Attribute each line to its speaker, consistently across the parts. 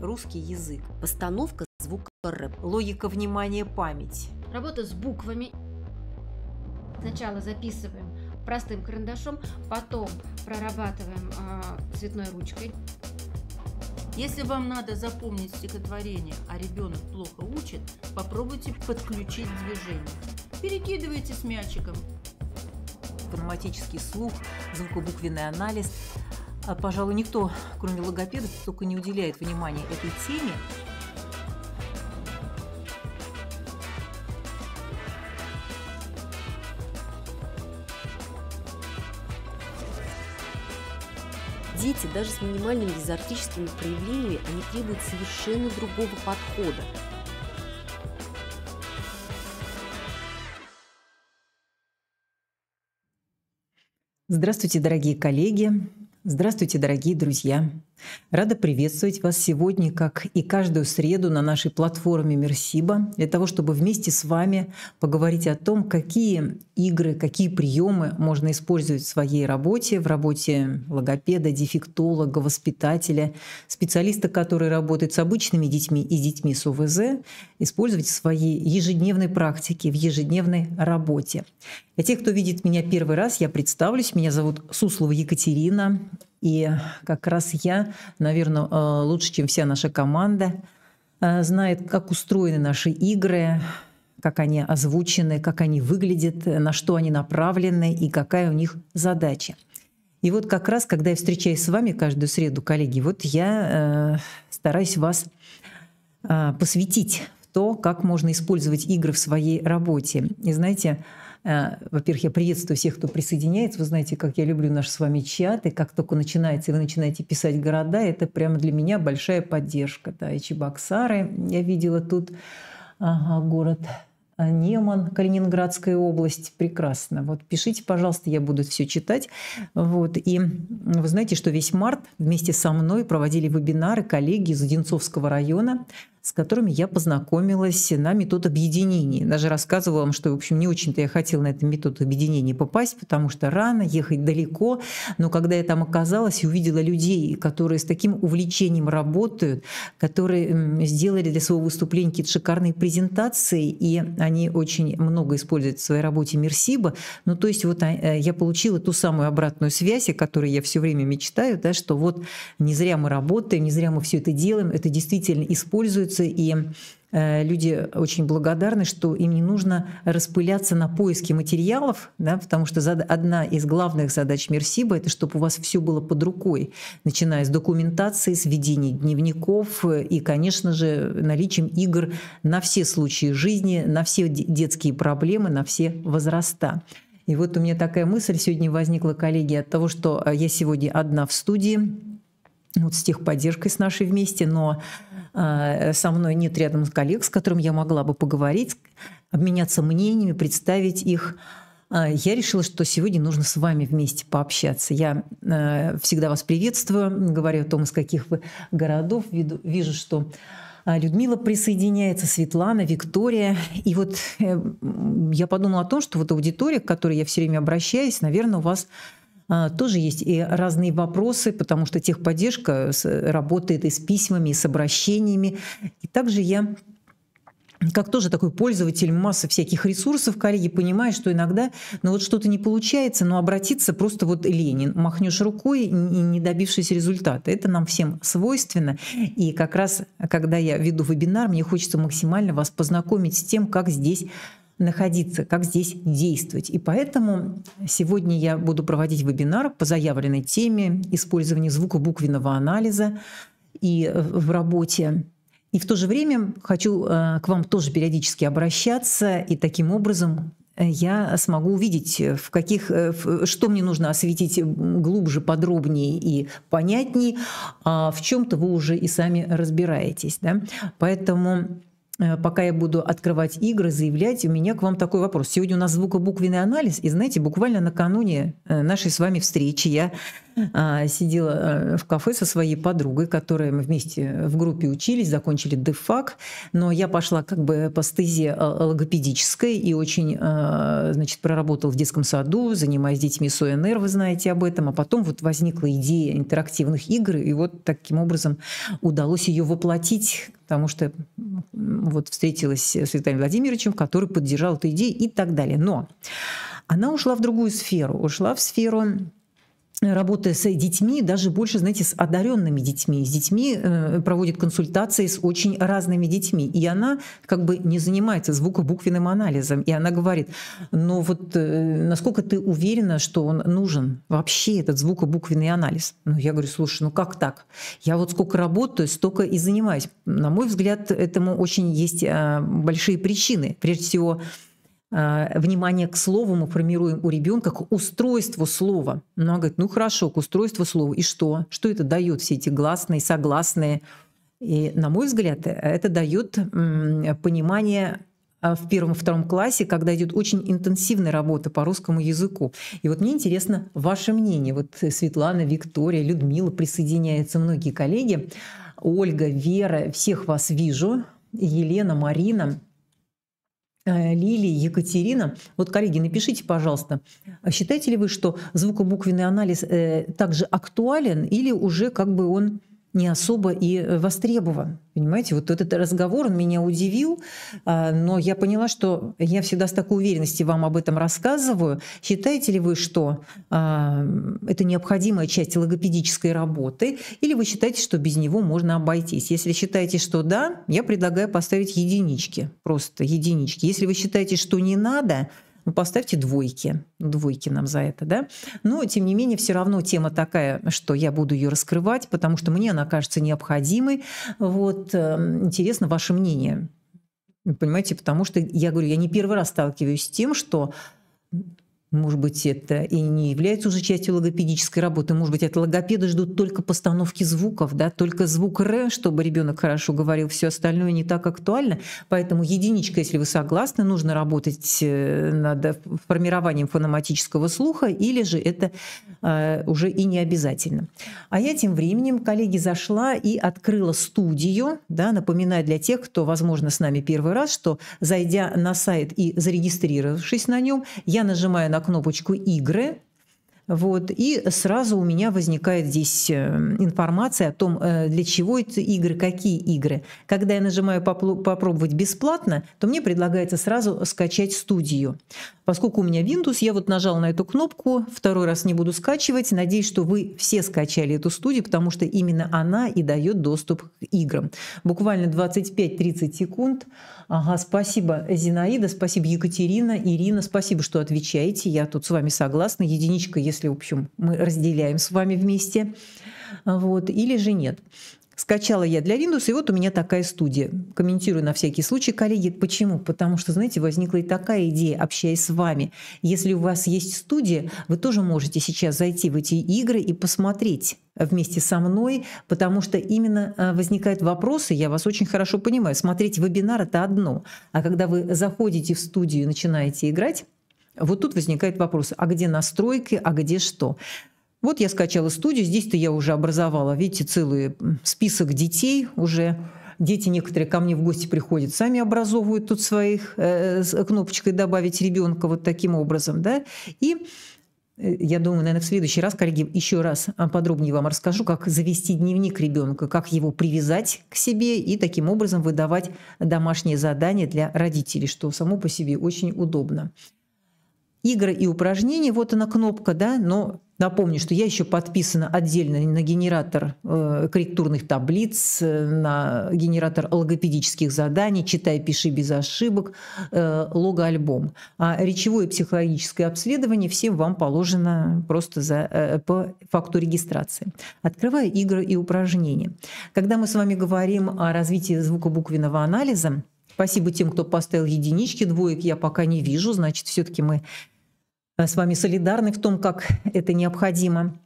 Speaker 1: русский язык, постановка звука рэп, логика внимания, память.
Speaker 2: Работа с буквами.
Speaker 1: Сначала записываем простым карандашом, потом прорабатываем э, цветной ручкой. Если вам надо запомнить стихотворение, а ребенок плохо учит, попробуйте подключить движение. Перекидывайте с мячиком. Грамматический слух, звукобуквенный анализ, а, пожалуй, никто, кроме логопедов, только не уделяет внимания этой теме. Дети даже с минимальными дизартрическими проявлениями, они требуют совершенно
Speaker 2: другого подхода.
Speaker 1: Здравствуйте, дорогие коллеги! Здравствуйте, дорогие друзья! Рада приветствовать вас сегодня, как и каждую среду на нашей платформе Мерсиба, для того, чтобы вместе с вами поговорить о том, какие игры, какие приемы можно использовать в своей работе, в работе логопеда, дефектолога, воспитателя, специалиста, который работает с обычными детьми и с детьми с ОВЗ, использовать в своей ежедневной практике, в ежедневной работе. Для тех, кто видит меня первый раз, я представлюсь. Меня зовут Суслова Екатерина. И как раз я, наверное, э, лучше, чем вся наша команда, э, знает, как устроены наши игры, как они озвучены, как они выглядят, на что они направлены и какая у них задача. И вот как раз, когда я встречаюсь с вами каждую среду, коллеги, вот я э, стараюсь вас э, посвятить в то, как можно использовать игры в своей работе. И знаете, Э, во-первых, я приветствую всех, кто присоединяется. Вы знаете, как я люблю наш с вами чат. И как только начинается, вы начинаете писать города, это прямо для меня большая поддержка. Да, и Чебоксары я видела тут. Ага, город э, Неман, Калининградская область. Прекрасно. Вот пишите, пожалуйста, я буду все читать. Вот. И вы знаете, что весь март вместе со мной проводили вебинары коллеги из Одинцовского района с которыми я познакомилась на метод объединений. Даже рассказывала вам, что, в общем, не очень-то я хотела на этот метод объединений попасть, потому что рано, ехать далеко. Но когда я там оказалась и увидела людей, которые с таким увлечением работают, которые сделали для своего выступления какие-то шикарные презентации, и они очень много используют в своей работе Мерсиба. Ну, то есть вот а, э, я получила ту самую обратную связь, о которой я все время мечтаю, да, что вот не зря мы работаем, не зря мы все это делаем, это действительно используется, пользуются, и э, люди очень благодарны, что им не нужно распыляться на поиске материалов, да, потому что одна из главных задач Мерсиба — это чтобы у вас все было под рукой, начиная с документации, с ведения дневников и, конечно же, наличием игр на все случаи жизни, на все детские проблемы, на все возраста. И вот у меня такая мысль сегодня возникла, коллеги, от того, что э, я сегодня одна в студии, вот с техподдержкой с нашей вместе, но Э, со мной нет рядом коллег, с которым я могла бы поговорить, обменяться мнениями, представить их. Э, я решила, что сегодня нужно с вами вместе пообщаться. Я э, всегда вас приветствую, говорю о том, из каких вы городов. Вижу, что Людмила присоединяется, Светлана, Виктория. И вот я подумала о том, что вот аудитория, к которой я все время обращаюсь, наверное, у вас а, тоже есть и разные вопросы, потому что техподдержка э, работает и с письмами, и с обращениями. И также я как тоже такой пользователь массы всяких ресурсов, коллеги, понимаю, что иногда, ну вот что-то не получается, но обратиться просто вот Ленин, махнешь рукой, не добившись результата. Это нам всем свойственно. И как раз, когда я веду вебинар, мне хочется максимально вас познакомить с тем, как здесь находиться, как здесь действовать. И поэтому сегодня я буду проводить вебинар по заявленной теме использования звукобуквенного анализа и э, в работе. И в то же время хочу э, к вам тоже периодически обращаться, и таким образом э, я смогу увидеть, в каких, что мне нужно осветить глубже, подробнее и понятнее, а в чем-то вы уже и сами разбираетесь. Да? Поэтому Э, пока я буду открывать игры, заявлять, у меня к вам такой вопрос. Сегодня у нас звукобуквенный анализ, и знаете, буквально накануне э, нашей с вами встречи я а, сидела э, в кафе со своей подругой, которая мы вместе в группе учились, закончили дефак, но я пошла как бы по стезе э, логопедической и очень, э, значит, проработала в детском саду, занимаясь детьми с ОНР, вы знаете об этом, а потом вот возникла идея интерактивных игр, и вот таким образом удалось ее воплотить, потому что вот встретилась с Виталием Владимировичем, который поддержал эту идею и так далее. Но она ушла в другую сферу, ушла в сферу работая с э, детьми, даже больше, знаете, с одаренными детьми, с детьми э, проводит консультации с очень разными детьми. И она как бы не занимается звукобуквенным анализом. И она говорит, но «Ну вот э, насколько ты уверена, что он нужен вообще, этот звукобуквенный анализ? Ну, я говорю, слушай, ну как так? Я вот сколько работаю, столько и занимаюсь. На мой взгляд, этому очень есть а, большие причины. Прежде всего, Э, внимание к слову мы формируем у ребенка, к устройству слова. Ну она говорит, ну хорошо, к устройству слова. И что? Что это дает все эти гласные, согласные? И, на мой взгляд, это дает понимание э, в первом-втором классе, когда идет очень интенсивная работа по русскому языку. И вот мне интересно ваше мнение. Вот Светлана, Виктория, Людмила присоединяются, многие коллеги. Ольга, Вера, всех вас вижу. Елена, Марина – Э, Лили, Екатерина. Вот, коллеги, напишите, пожалуйста, а считаете ли вы, что звукобуквенный анализ э, также актуален или уже как бы он не особо и э, востребован. Понимаете, вот этот разговор он меня удивил, а, но я поняла, что я всегда с такой уверенностью вам об этом рассказываю. Считаете ли вы, что а, это необходимая часть логопедической работы, или вы считаете, что без него можно обойтись? Если считаете, что да, я предлагаю поставить единички, просто единички. Если вы считаете, что не надо, ну, поставьте двойки. Двойки нам за это, да? Но, тем не менее, все равно тема такая, что я буду ее раскрывать, потому что мне она кажется необходимой. Вот, эм, интересно ваше мнение. Понимаете, потому что, я говорю, я не первый раз сталкиваюсь с тем, что может быть, это и не является уже частью логопедической работы. Может быть, от логопеда ждут только постановки звуков, да, только звук «р», чтобы ребенок хорошо говорил, все остальное не так актуально. Поэтому единичка, если вы согласны, нужно работать э, над формированием фономатического слуха, или же это э, уже и не обязательно. А я тем временем, коллеги, зашла и открыла студию, да, напоминая для тех, кто, возможно, с нами первый раз, что зайдя на сайт и зарегистрировавшись на нем, я нажимаю на кнопочку «Игры», вот. И сразу у меня возникает здесь э, информация о том, э, для чего эти игры, какие игры. Когда я нажимаю «Попробовать бесплатно», то мне предлагается сразу скачать студию. Поскольку у меня Windows, я вот нажал на эту кнопку, второй раз не буду скачивать. Надеюсь, что вы все скачали эту студию, потому что именно она и дает доступ к играм. Буквально 25-30 секунд. Ага, спасибо, Зинаида, спасибо, Екатерина, Ирина, спасибо, что отвечаете. Я тут с вами согласна. Единичка, если если, в общем, мы разделяем с вами вместе, вот, или же нет. Скачала я для Windows, и вот у меня такая студия. Комментирую на всякий случай, коллеги. Почему? Потому что, знаете, возникла и такая идея, общаясь с вами. Если у вас есть студия, вы тоже можете сейчас зайти в эти игры и посмотреть вместе со мной, потому что именно э, возникают вопросы, я вас очень хорошо понимаю. Смотреть вебинар – это одно, а когда вы заходите в студию и начинаете играть, вот тут возникает вопрос, а где настройки, а где что? Вот я скачала студию, здесь-то я уже образовала, видите, целый список детей уже. Дети некоторые ко мне в гости приходят, сами образовывают тут своих э, э кнопочкой «Добавить ребенка» вот таким образом. Да? И э, я думаю, наверное, в следующий раз, коллеги, еще раз а, подробнее вам расскажу, как завести дневник ребенка, как его привязать к себе и таким образом выдавать домашние задания для родителей, что само по себе очень удобно игры и упражнения. Вот она кнопка, да, но Напомню, что я еще подписана отдельно на генератор э, корректурных таблиц, э, на генератор логопедических заданий, читай, пиши без ошибок, э, логоальбом. А речевое и психологическое обследование всем вам положено просто за, э, по факту регистрации. Открываю игры и упражнения. Когда мы с вами говорим о развитии звукобуквенного анализа, Спасибо тем, кто поставил единички, двоек я пока не вижу, значит, все-таки мы Э, с вами солидарны в том, как это необходимо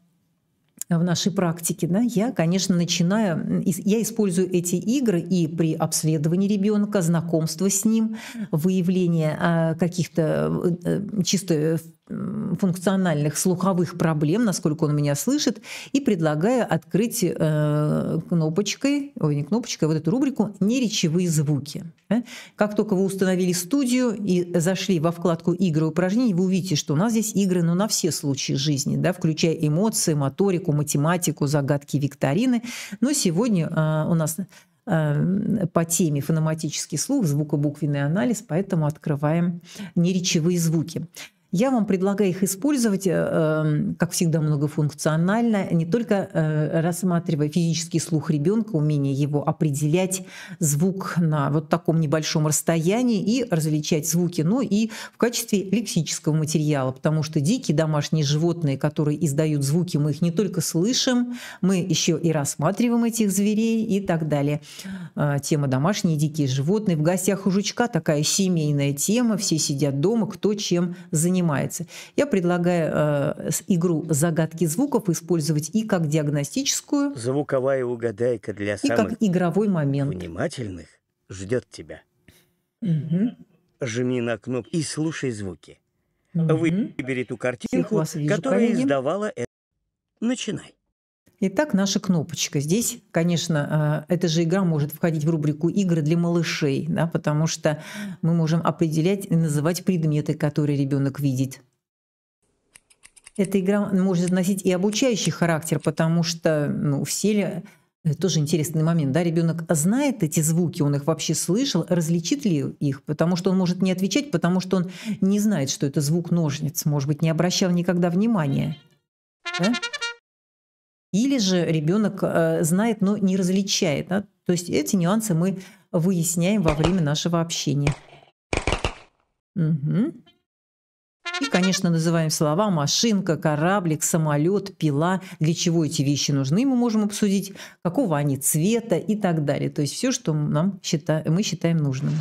Speaker 1: в нашей практике, да, я, конечно, начинаю, я использую эти игры и при обследовании ребенка, знакомство с ним, выявление а, каких-то э, э, чисто функциональных слуховых проблем, насколько он меня слышит, и предлагаю открыть э, кнопочкой, ой, не кнопочкой, а вот эту рубрику «Неречевые звуки». Да? Э? Как только вы установили студию и зашли во вкладку «Игры и упражнений», вы увидите, что у нас здесь игры ну, на все случаи жизни, да, включая эмоции, моторику, математику, загадки, викторины. Но сегодня э, у нас э, по теме фономатический слух, звукобуквенный анализ, поэтому открываем неречевые звуки. Я вам предлагаю их использовать, э, эм, как всегда, многофункционально, не только э, рассматривая физический слух ребенка, умение его определять, звук на вот таком небольшом расстоянии и различать звуки, но и в качестве лексического материала, потому что дикие домашние животные, которые издают звуки, мы их не только слышим, мы еще и рассматриваем этих зверей и так далее. Э, тема «Домашние дикие животные». В гостях у жучка такая семейная тема, все сидят дома, кто чем занимается принимается. Я предлагаю э, игру «Загадки звуков» использовать и как диагностическую,
Speaker 2: звуковая угадайка для и самых как
Speaker 1: игровой момент.
Speaker 2: внимательных ждет тебя. Угу. Жми на кнопку и слушай звуки. Угу. Выбери ту картинку, вижу, которая коллеги. издавала это. Начинай.
Speaker 1: Итак, наша кнопочка. Здесь, конечно, а, эта же игра может входить в рубрику «Игры для малышей», да, потому что мы можем определять и называть предметы, которые ребенок видит. Эта игра может носить и обучающий характер, потому что ну, все ли э, тоже интересный момент, да, ребенок знает эти звуки, он их вообще слышал, различит ли их, потому что он может не отвечать, потому что он не знает, что это звук ножниц, может быть, не обращал никогда внимания. Да? Или же ребенок э, знает, но не различает. Да? То есть эти нюансы мы выясняем во время нашего общения. Угу. И, конечно, называем слова «машинка», «кораблик», «самолет», «пила», для чего эти вещи нужны, мы можем обсудить, какого они цвета и так далее. То есть все, что нам счита... мы считаем нужным.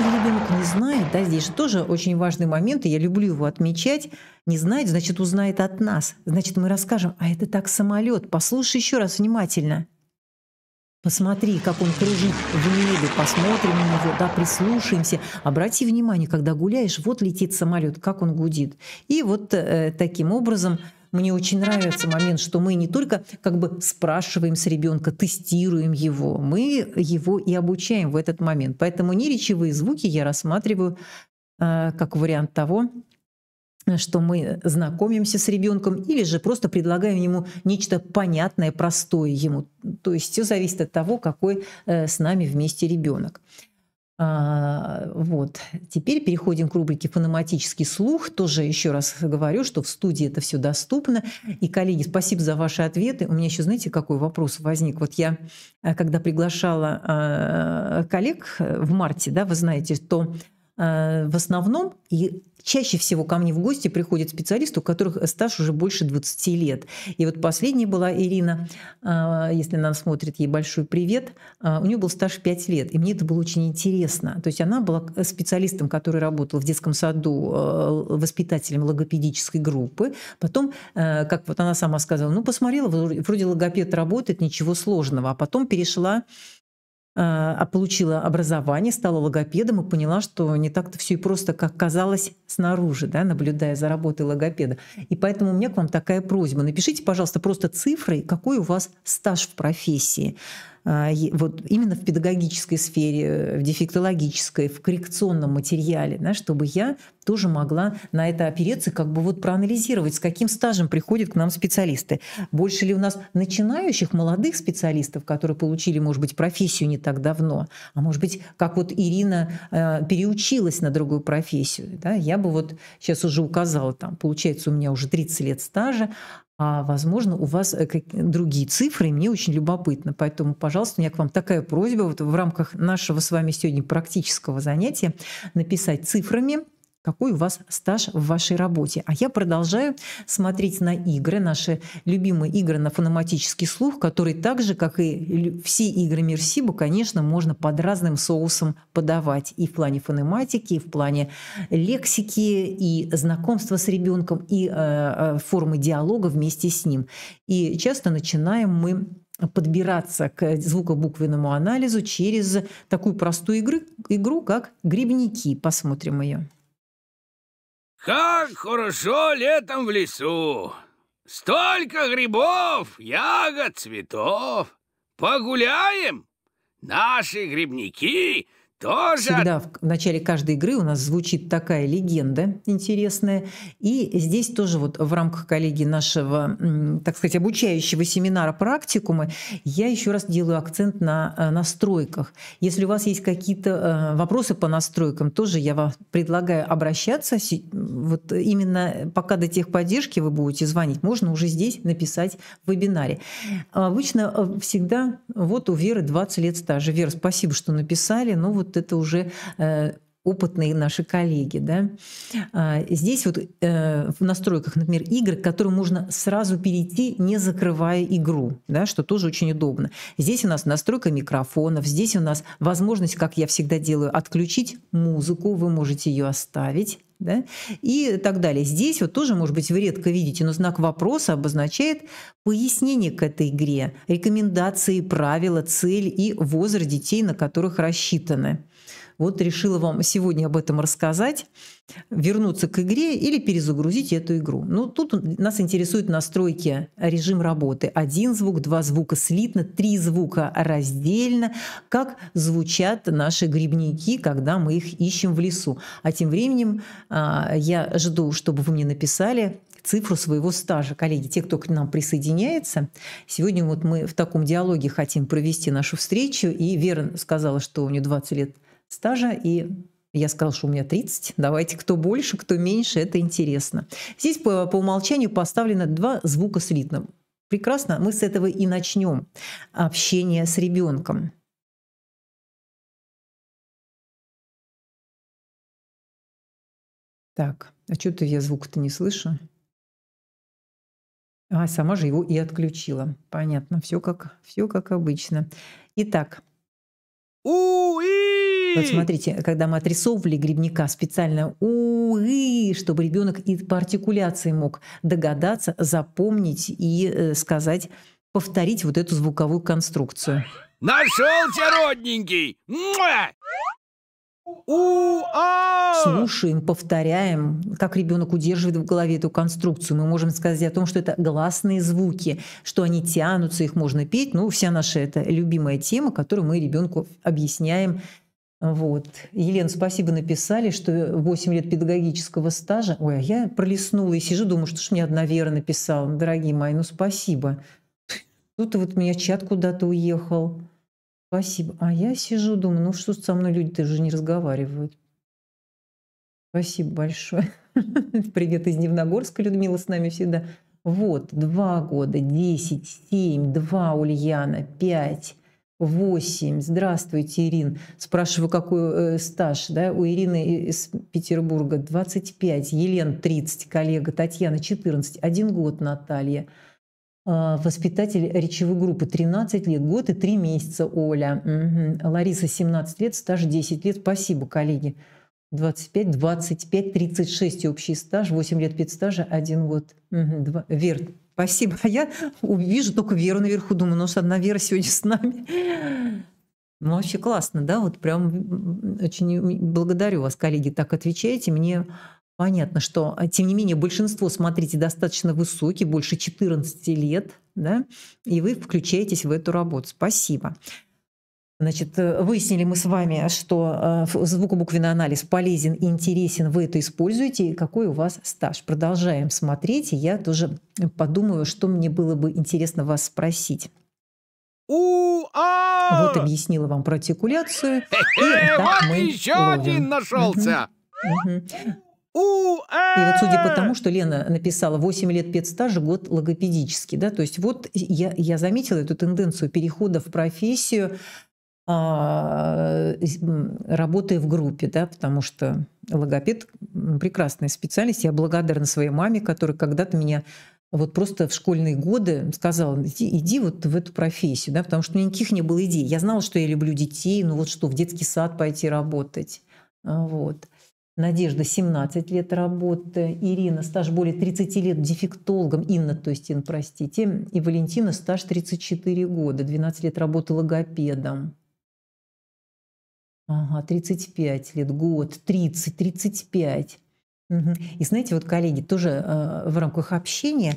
Speaker 1: Если ребенок не знает, да, здесь же тоже очень важный момент, и я люблю его отмечать. Не знает, значит, узнает от нас. Значит, мы расскажем, а это так самолет. Послушай еще раз внимательно. Посмотри, как он кружит в небе, посмотрим на него, да, прислушаемся. Обрати внимание, когда гуляешь, вот летит самолет, как он гудит. И вот э, таким образом мне очень нравится момент, что мы не только как бы спрашиваем с ребенка, тестируем его, мы его и обучаем в этот момент. Поэтому неречевые звуки я рассматриваю э, как вариант того, что мы знакомимся с ребенком или же просто предлагаем ему нечто понятное, простое ему. То есть все зависит от того, какой э, с нами вместе ребенок. А, вот. Теперь переходим к рубрике «Фономатический слух». Тоже еще раз говорю, что в студии это все доступно. И, коллеги, спасибо за ваши ответы. У меня еще, знаете, какой вопрос возник? Вот я, э, когда приглашала а, коллег э, в марте, да, вы знаете, то Э, в основном и чаще всего ко мне в гости приходят специалисты, у которых стаж уже больше 20 лет. И вот последняя была Ирина, э, если она смотрит, ей большой привет. Э, у нее был стаж 5 лет, и мне это было очень интересно. То есть она была специалистом, который работал в детском саду воспитателем логопедической группы. Потом, как вот она сама сказала, ну, посмотрела, вроде логопед работает, ничего сложного. А потом перешла а, а получила образование, стала логопедом и поняла, что не так-то все и просто, как казалось снаружи, да, наблюдая за работой логопеда. И поэтому у меня к вам такая просьба. Напишите, пожалуйста, просто цифры, какой у вас стаж в профессии. А, вот именно в педагогической сфере, в дефектологической, в коррекционном материале, да, чтобы я тоже могла на это опереться, как бы вот проанализировать, с каким стажем приходят к нам специалисты. Больше ли у нас начинающих молодых специалистов, которые получили, может быть, профессию не так давно, а может быть, как вот Ирина э, переучилась на другую профессию. Да? Я бы вот сейчас уже указала, там, получается, у меня уже 30 лет стажа, а, возможно, у вас э, другие цифры, и мне очень любопытно. Поэтому, пожалуйста, у меня к вам такая просьба вот в рамках нашего с вами сегодня практического занятия написать цифрами какой у вас стаж в вашей работе. А я продолжаю смотреть на игры, наши любимые игры на фономатический слух, которые так же, как и все игры Мерсибу, конечно, можно под разным соусом подавать и в плане фономатики, и в плане лексики, и знакомства с ребенком, и э, э, формы диалога вместе с ним. И часто начинаем мы подбираться к звукобуквенному анализу через такую простую игру, игру как грибники. Посмотрим ее.
Speaker 2: Как хорошо летом в лесу! Столько грибов, ягод, цветов! Погуляем! Наши грибники тоже... Всегда в,
Speaker 1: начале каждой игры у нас звучит такая легенда интересная. И здесь тоже вот в рамках коллеги нашего, так сказать, обучающего семинара практикумы я еще раз делаю акцент на э, настройках. Если у вас есть какие-то э, вопросы по настройкам, тоже я вам предлагаю обращаться. Вот именно пока до техподдержки вы будете звонить, можно уже здесь написать в вебинаре. Обычно э, всегда вот у Веры 20 лет стажа. Вера, спасибо, что написали. Ну вот это уже э, опытные наши коллеги. Да? А, здесь вот э, в настройках, например, игр, к которым можно сразу перейти, не закрывая игру, да, что тоже очень удобно. Здесь у нас настройка микрофонов, здесь у нас возможность, как я всегда делаю, отключить музыку, вы можете ее оставить, да, и так далее. Здесь вот тоже, может быть, вы редко видите, но знак вопроса обозначает пояснение к этой игре, рекомендации, правила, цель и возраст детей, на которых рассчитаны. Вот решила вам сегодня об этом рассказать, вернуться к игре или перезагрузить эту игру. Ну, тут нас интересуют настройки, э, режим работы. Один звук, два звука слитно, три звука раздельно. Как звучат наши грибники, когда мы их ищем в лесу. А тем временем а, я жду, чтобы вы мне написали, цифру своего стажа. Коллеги, те, кто к нам присоединяется, сегодня вот мы в таком диалоге хотим провести нашу встречу. И Вера сказала, что у нее 20 лет стажа, и я сказал, что у меня 30. Давайте, кто больше, кто меньше, это интересно. Здесь по, по умолчанию поставлено два звука с ритмом. Прекрасно, мы с этого и начнем общение
Speaker 2: с ребенком. Так, а что-то я звук-то не слышу.
Speaker 1: А сама же его и отключила. Понятно, все как, все как обычно. Итак. У-и! Вот смотрите, когда мы отрисовывали грибника специально у чтобы ребенок и по артикуляции мог догадаться, запомнить и э, сказать, повторить вот эту звуковую конструкцию.
Speaker 2: Нашел тебя, родненький! Муа!
Speaker 1: У -а! Слушаем, повторяем, как ребенок удерживает в голове эту конструкцию. Мы можем сказать о том, что это гласные звуки, что они тянутся, их можно петь. Ну, вся наша это любимая тема, которую мы ребенку объясняем вот. Елена, спасибо, написали, что 8 лет педагогического стажа. Ой, а я пролистнула и сижу, думаю, что ж мне одна Вера написала. Дорогие мои, ну спасибо. Тут вот у меня чат куда-то уехал. Спасибо. А я сижу, думаю, ну что со мной люди-то же не разговаривают. Спасибо большое. Привет из Дивногорска, Людмила с нами всегда. Вот, два года, десять семь, два Ульяна, пять. 8. Здравствуйте, Ирин. Спрашиваю, какой э, стаж. Да? У Ирины из Петербурга 25, Елен 30, коллега Татьяна 14, один год Наталья. А, воспитатель речевой группы 13 лет, год и 3 месяца Оля. Угу. Лариса 17 лет, стаж 10 лет. Спасибо, коллеги. 25, 25, 36 общий стаж, 8 лет педстажа, 1 год. Угу. 2, верт Спасибо. А я вижу только Веру наверху, думаю, ну что, одна Вера сегодня с нами. Ну, вообще классно, да? Вот прям очень благодарю вас, коллеги, так отвечаете. Мне понятно, что, а, тем не менее, большинство, смотрите, достаточно высокие, больше 14 лет, да? И вы включаетесь в эту работу. Спасибо. Значит, э, выяснили мы с вами, что э, звукобуквенный анализ полезен и интересен, вы это используете, и какой у вас стаж. Продолжаем смотреть, и я тоже подумаю, что мне было бы интересно вас спросить. У -а! Вот объяснила вам про артикуляцию. Э, и да, мы еще ловим. один нашелся. У -а! И вот судя по тому, что Лена написала 8 лет педстажа, год логопедический, да, то есть вот я, я заметила эту тенденцию перехода в профессию а, работая в группе, да, потому что логопед прекрасная специальность. Я благодарна своей маме, которая когда-то меня вот просто в школьные годы сказала, иди, иди вот в эту профессию, да, потому что у меня никаких не было идей. Я знала, что я люблю детей, но ну вот что, в детский сад пойти работать. А, вот. Надежда 17 лет работы, Ирина стаж более 30 лет дефектологом, Инна, то есть Инна, простите, и Валентина стаж 34 года, 12 лет работы логопедом. Ага, 35 лет, год, 30, 35. Угу. И знаете, вот, коллеги, тоже э, в рамках общения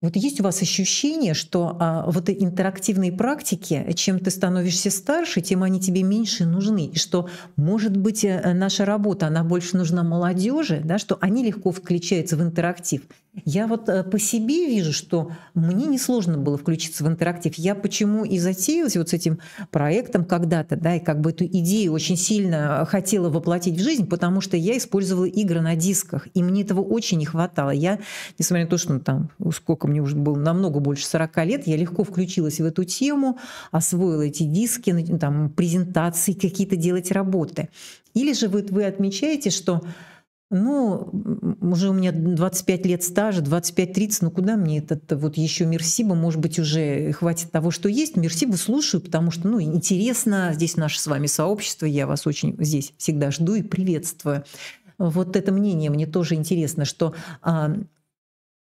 Speaker 1: вот есть у вас ощущение, что а, вот интерактивные практики, э, чем ты становишься старше, тем они тебе меньше нужны, и что, может быть, э, э, наша работа, она больше нужна молодежи, да, что они легко включаются в интерактив. Я вот по себе вижу, что мне несложно было включиться в интерактив. Я почему и затеялась вот с этим проектом когда-то, да, и как бы эту идею очень сильно хотела воплотить в жизнь, потому что я использовала игры на дисках, и мне этого очень не хватало. Я, несмотря на то, что ну, там сколько мне уже было намного больше 40 лет, я легко включилась в эту тему, освоила эти диски, там, презентации, какие-то делать работы. Или же вот вы отмечаете, что ну, уже у меня 25 лет стажа, 25-30, ну куда мне этот э, вот еще Мерсиба, может быть, уже хватит того, что есть. Мерсиба слушаю, потому что, ну, интересно, здесь наше с вами сообщество, я вас очень здесь всегда жду и приветствую. Вот это мнение мне тоже интересно, что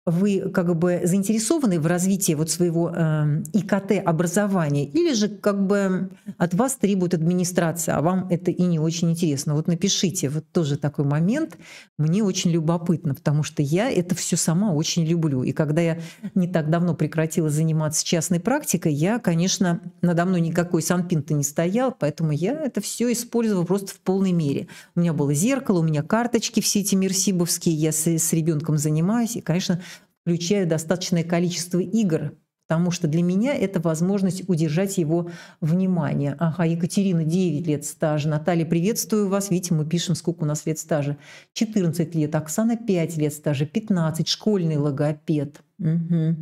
Speaker 1: вы как бы заинтересованы в развитии вот своего э, эм, ИКТ-образования, или же как бы от вас требует администрация, а вам это и не очень интересно. Вот напишите, вот тоже такой момент, мне очень любопытно, потому что я это все сама очень люблю. И когда я не так давно прекратила заниматься частной практикой, я, конечно, надо мной никакой санпин-то не стоял, поэтому я это все использовала просто в полной мере. У меня было зеркало, у меня карточки все эти мерсибовские я с, с ребенком занимаюсь, и, конечно, включая достаточное количество игр, потому что для меня это возможность удержать его внимание. Ага, Екатерина, 9 лет стажа. Наталья, приветствую вас. Видите, мы пишем, сколько у нас лет стажа. 14 лет. Оксана, 5 лет стажа. 15. Школьный логопед. Угу.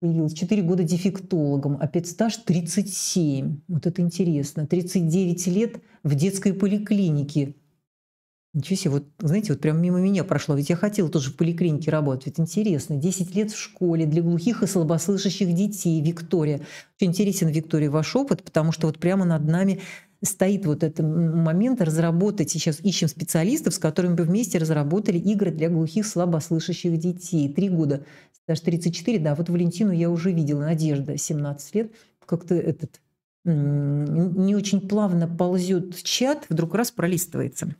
Speaker 1: Появилась 4 года дефектологом, а педстаж 37. Вот это интересно. 39 лет в детской поликлинике Ничего себе, вот, знаете, вот прям мимо меня прошло. Ведь я хотела тоже в поликлинике работать. Ведь интересно, 10 лет в школе для глухих и слабослышащих детей, Виктория. Очень интересен, Виктория, ваш опыт, потому что вот прямо над нами стоит вот этот момент разработать. Сейчас ищем специалистов, с которыми бы вместе разработали игры для глухих слабослышащих детей. Три года, даже 34, да, вот Валентину я уже видела, Надежда, 17 лет. Как-то этот не очень плавно ползет чат, вдруг раз пролистывается.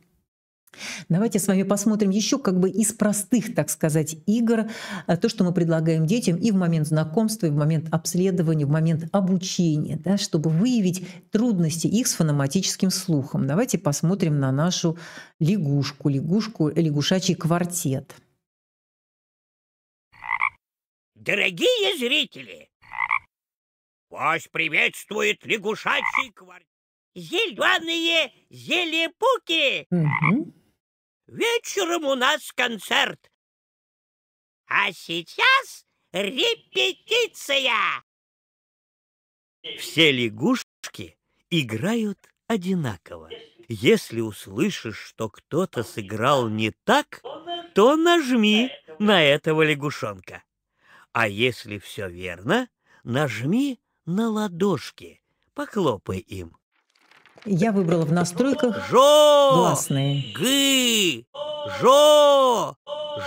Speaker 1: Давайте с вами посмотрим еще как бы из простых, так сказать, игр, э, то, что мы предлагаем детям и в момент знакомства, и в момент обследования, в момент обучения, да, чтобы выявить трудности их с фонематическим слухом. Давайте посмотрим на нашу лягушку, лягушку, э, лягушачий квартет.
Speaker 2: Дорогие зрители, вас приветствует лягушачий квартет. Зеленые зелепуки. Угу. Вечером у нас концерт. А сейчас репетиция. Все лягушки играют одинаково. Если услышишь, что кто-то сыграл не так, то нажми на этого лягушонка. А если все верно, нажми на ладошки, похлопай им.
Speaker 1: Я выбрала в настройках жо, гласные.
Speaker 2: Гы,
Speaker 1: жо,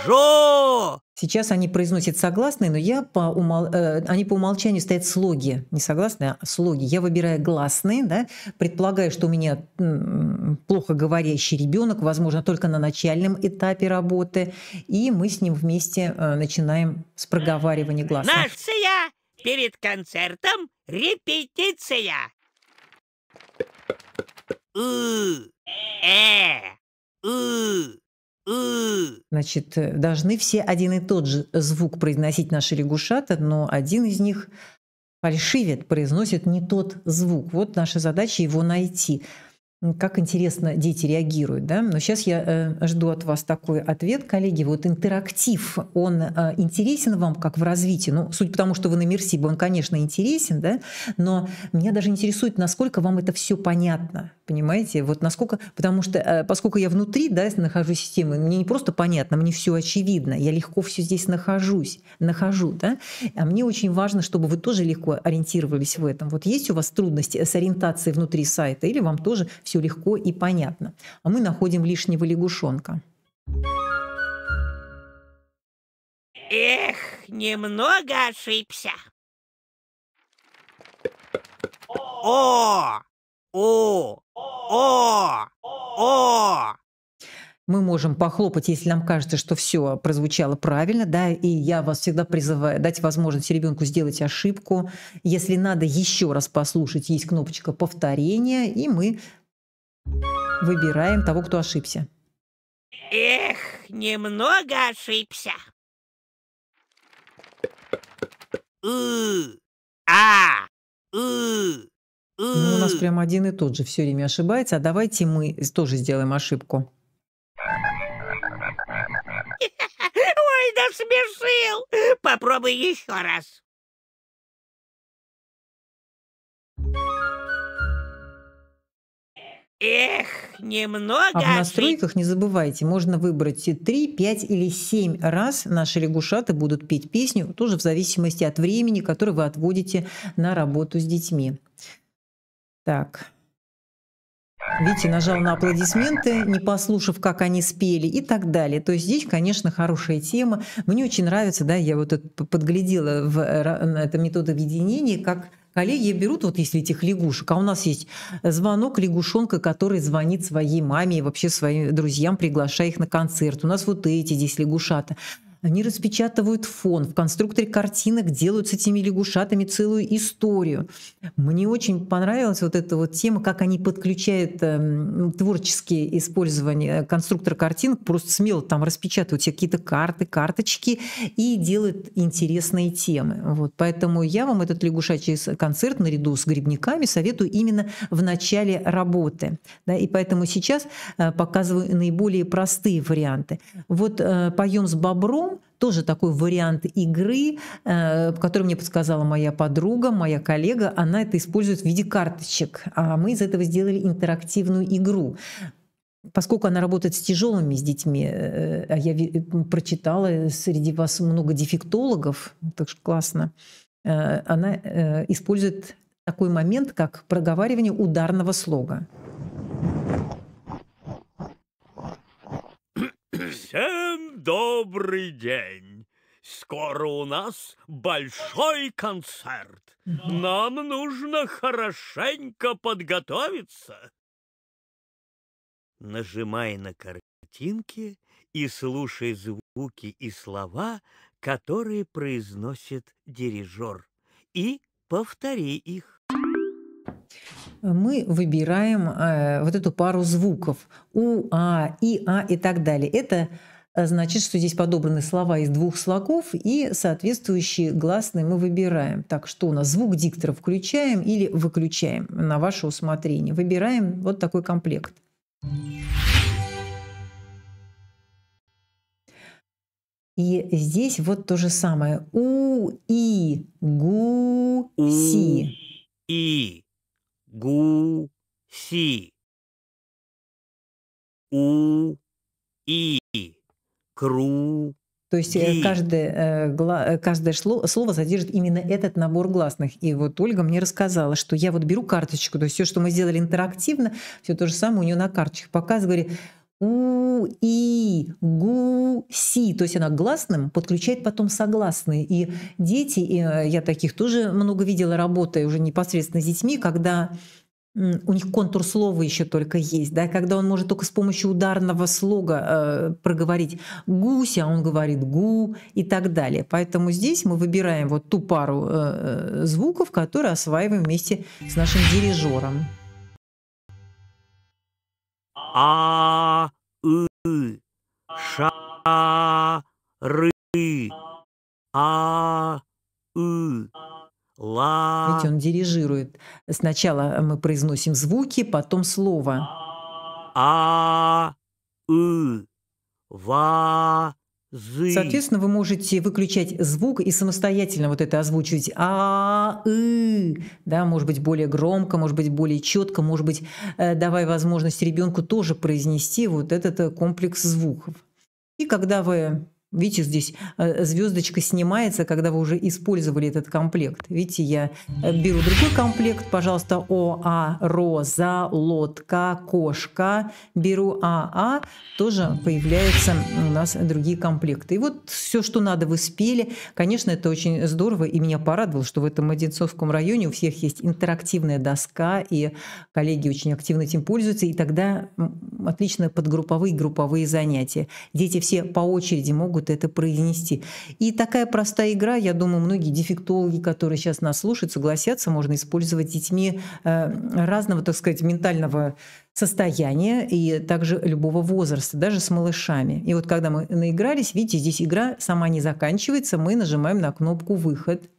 Speaker 1: жо. Сейчас они произносят согласные, но я по умол... Э, они по умолчанию стоят слоги. Не согласные, а слоги. Я выбираю гласные, да, предполагаю, что у меня плохо говорящий ребенок, возможно, только на начальном этапе работы. И мы с ним вместе э, начинаем с проговаривания гласных.
Speaker 2: Нация перед концертом репетиция у, э, у. у,
Speaker 1: Значит, э, должны все один и тот же звук произносить наши лягушата, но один из них фальшивит, произносит не тот звук. Вот наша задача его найти как интересно дети реагируют. Да? Но сейчас я э, жду от вас такой ответ, коллеги. Вот интерактив, он э, интересен вам как в развитии? Ну, суть потому, что вы на Мерсибе, он, конечно, интересен, да? но меня даже интересует, насколько вам это все понятно. Понимаете? Вот насколько... Потому что, э, поскольку я внутри да, нахожусь системы, мне не просто понятно, мне все очевидно. Я легко все здесь нахожусь, нахожу. Да? А мне очень важно, чтобы вы тоже легко ориентировались в этом. Вот есть у вас трудности с ориентацией внутри сайта или вам тоже все все легко и понятно. А мы находим лишнего лягушонка.
Speaker 2: Эх, немного ошибся. О! О! О! О!
Speaker 1: мы можем похлопать, если нам кажется, что все прозвучало правильно, да, и я вас всегда призываю дать возможность ребенку сделать ошибку. Если надо еще раз послушать, есть кнопочка повторения, и мы Выбираем того, кто ошибся.
Speaker 2: Эх, немного ошибся. У, а, у, у. Ну, у нас
Speaker 1: прям один и тот же все время ошибается. А давайте мы тоже сделаем ошибку. Ой,
Speaker 2: насмешил! Попробуй еще раз. Эх, немного. А в
Speaker 1: настройках не забывайте, можно выбрать и 3, 5 или 7 раз наши лягушаты будут петь песню, тоже в зависимости от времени, которое вы отводите на работу с детьми. Так. Видите, нажал на аплодисменты, не послушав, как они спели и так далее. То есть здесь, конечно, хорошая тема. Мне очень нравится, да, я вот подглядела в, в, э, в объединения, как коллеги берут, вот если этих лягушек, а у нас есть звонок лягушонка, который звонит своей маме и вообще своим друзьям, приглашая их на концерт. У нас вот эти здесь лягушата. Они распечатывают фон, в конструкторе картинок делают с этими лягушатами целую историю. Мне очень понравилась вот эта вот тема, как они подключают э, творческие использования э, конструктора картинок, просто смело там распечатывают себе какие-то карты, карточки и делают интересные темы. Вот, поэтому я вам этот лягушачий концерт наряду с грибниками советую именно в начале работы. Да, и поэтому сейчас э, показываю наиболее простые варианты. Вот э, поем с бобром тоже такой вариант игры, э, который мне подсказала моя подруга, моя коллега. Она это использует в виде карточек, а мы из этого сделали интерактивную игру поскольку она работает с тяжелыми с детьми, э, а я э, прочитала среди вас много дефектологов, так что классно, она использует такой момент, как проговаривание ударного слога.
Speaker 2: Всем добрый день! Скоро у нас большой концерт. Нам нужно хорошенько подготовиться. Нажимай на картинки и слушай звуки и слова, которые произносит дирижер, и повтори их
Speaker 1: мы выбираем э, вот эту пару звуков У, А, И, А и так далее. Это э, значит, что здесь подобраны слова из двух слогов, и соответствующие гласные мы выбираем. Так, что у нас? Звук диктора включаем или выключаем на ваше усмотрение. Выбираем вот такой комплект. И здесь вот то же самое. У, И, Гу, Си.
Speaker 2: И гу, си. У, и, кру, то есть э, э, э,
Speaker 1: каждое, каждое слово содержит именно этот набор гласных. И вот Ольга мне рассказала, что я вот беру карточку, то есть все, что мы сделали интерактивно, все то же самое у нее на карточке показывает, говорит, у, и, гу, си. То есть она гласным подключает потом согласные. И дети, и э, я таких тоже много видела, работая уже непосредственно с детьми, когда у них контур слова еще только есть, да, когда он может только с помощью ударного слога э, проговорить гуся, он говорит гу и так далее. Поэтому здесь мы выбираем вот ту пару э, э звуков, которые осваиваем вместе с нашим дирижером
Speaker 2: а ы ша ры а ы ла. Видите, он
Speaker 1: дирижирует. Сначала э, мы произносим звуки, потом слово.
Speaker 2: А ы ва Соответственно,
Speaker 1: вы можете выключать звук и самостоятельно вот это озвучивать. А, и, да, может быть более громко, может быть более четко, может быть э, давая возможность ребенку тоже произнести вот этот э, комплекс звуков. И когда вы Видите, здесь э, звездочка снимается, когда вы уже использовали этот комплект. Видите, я э, беру другой комплект, пожалуйста, ОА, роза, лодка, кошка. Беру АА, а, тоже появляются у нас другие комплекты. И вот все, что надо, вы спели. Конечно, это очень здорово, и меня порадовало, что в этом Одинцовском районе у всех есть интерактивная доска, и коллеги очень активно этим пользуются, и тогда отлично подгрупповые групповые занятия. Дети все по очереди могут как это произнести. И такая простая игра, я думаю, многие дефектологи, которые сейчас нас слушают, согласятся, можно использовать с детьми э, разного, так сказать, ментального состояния и также любого возраста, даже с малышами. И вот когда мы наигрались, видите, здесь игра сама не заканчивается, мы нажимаем на кнопку «Выход».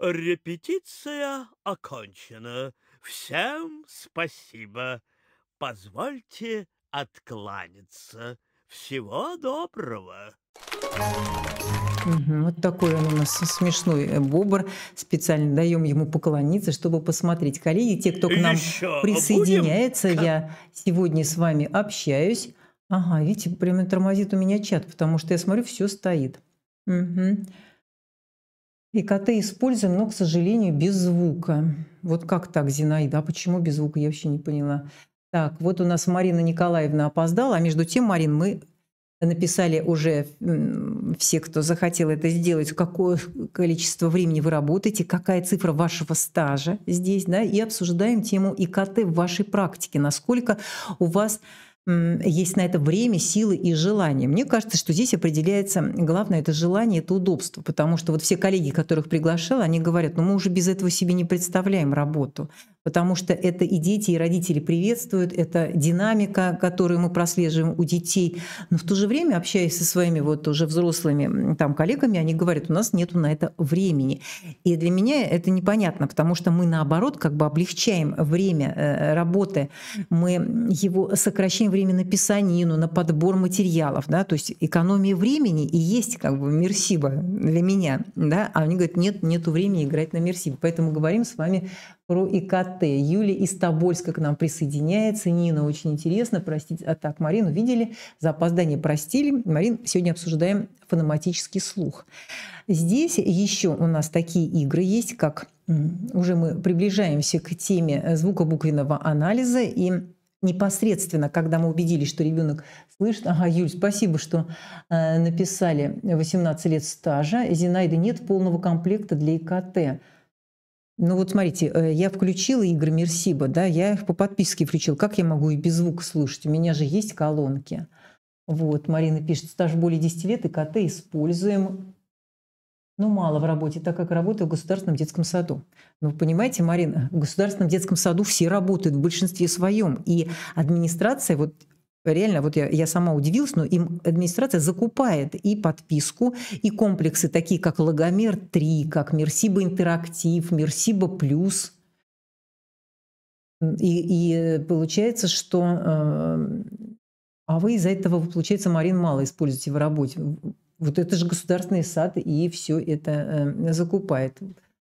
Speaker 2: Репетиция окончена. Всем спасибо. Позвольте откланяться. Всего доброго!
Speaker 1: вот такой он у нас смешной э, бобр. Специально даем ему поклониться, чтобы посмотреть. Коллеги, те, кто к нам Еще присоединяется, будем? я сегодня с вами общаюсь. Ага, видите, прямо тормозит у меня чат, потому что я смотрю, все стоит. Угу. И коты используем, но, к сожалению, без звука. Вот как так, Зинаида? А почему без звука? Я вообще не поняла. Так, вот у нас Марина Николаевна опоздала, а между тем, Марин, мы написали уже все, кто захотел это сделать, какое количество времени вы работаете, какая цифра вашего стажа здесь, да, и обсуждаем тему ИКТ в вашей практике, насколько у вас есть на это время, силы и желание. Мне кажется, что здесь определяется главное это желание, это удобство, потому что вот все коллеги, которых приглашала, они говорят, ну мы уже без этого себе не представляем работу, потому что это и дети, и родители приветствуют, это динамика, которую мы прослеживаем у детей. Но в то же время, общаясь со своими вот уже взрослыми там коллегами, они говорят, у нас нету на это времени. И для меня это непонятно, потому что мы наоборот как бы облегчаем время э, работы, мы его сокращаем время на писанину, на подбор материалов, да, то есть экономия времени и есть как бы мерсиба для меня, да, а они говорят, нет, нету времени играть на мерсибе, поэтому говорим с вами про ИКТ. Юлия из Тобольска к нам присоединяется. Нина, очень интересно. Простите. А так, Марину видели, за опоздание простили. Марин, сегодня обсуждаем фономатический слух. Здесь еще у нас такие игры есть, как уже мы приближаемся к теме звукобуквенного анализа и непосредственно, когда мы убедились, что ребенок слышит, ага, Юль, спасибо, что э, написали 18 лет стажа, Зинаида, нет полного комплекта для ИКТ. Ну вот смотрите, э, я включила игры Мерсиба, да, я их по подписке включила. Как я могу и без звука слушать? У меня же есть колонки. Вот, Марина пишет, стаж более 10 лет, ИКТ используем ну, мало в работе, так как работаю в государственном детском саду. Ну, понимаете, Марина, в государственном детском саду все работают в большинстве своем. И администрация, вот Реально, вот я, я сама удивилась, но им администрация закупает и подписку, и комплексы такие, как Логомер 3, как Мерсиба Интерактив, Мерсиба Плюс. И, и получается, что... Э, а вы из-за этого, получается, Марин, мало используете в работе. Вот это же государственный сад и все это э, закупает.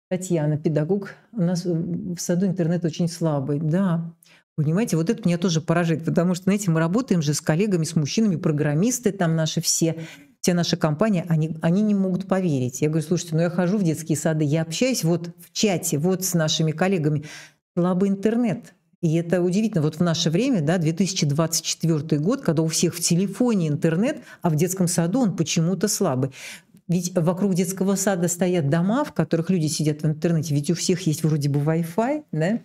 Speaker 1: Татьяна, педагог, у нас э, в саду интернет очень слабый. Да, Понимаете, вот это меня тоже поражает, потому что, знаете, мы работаем же с коллегами, с мужчинами, программисты там наши все, те наши компании, они, они не могут поверить. Я говорю, слушайте, ну я хожу в детские сады, я общаюсь вот в чате, вот с нашими коллегами. Слабый интернет. И это удивительно. Вот в наше время, да, 2024 год, когда у всех в телефоне интернет, а в детском саду он почему-то слабый. Ведь вокруг детского сада стоят дома, в которых люди сидят в интернете. Ведь у всех есть вроде бы Wi-Fi, да?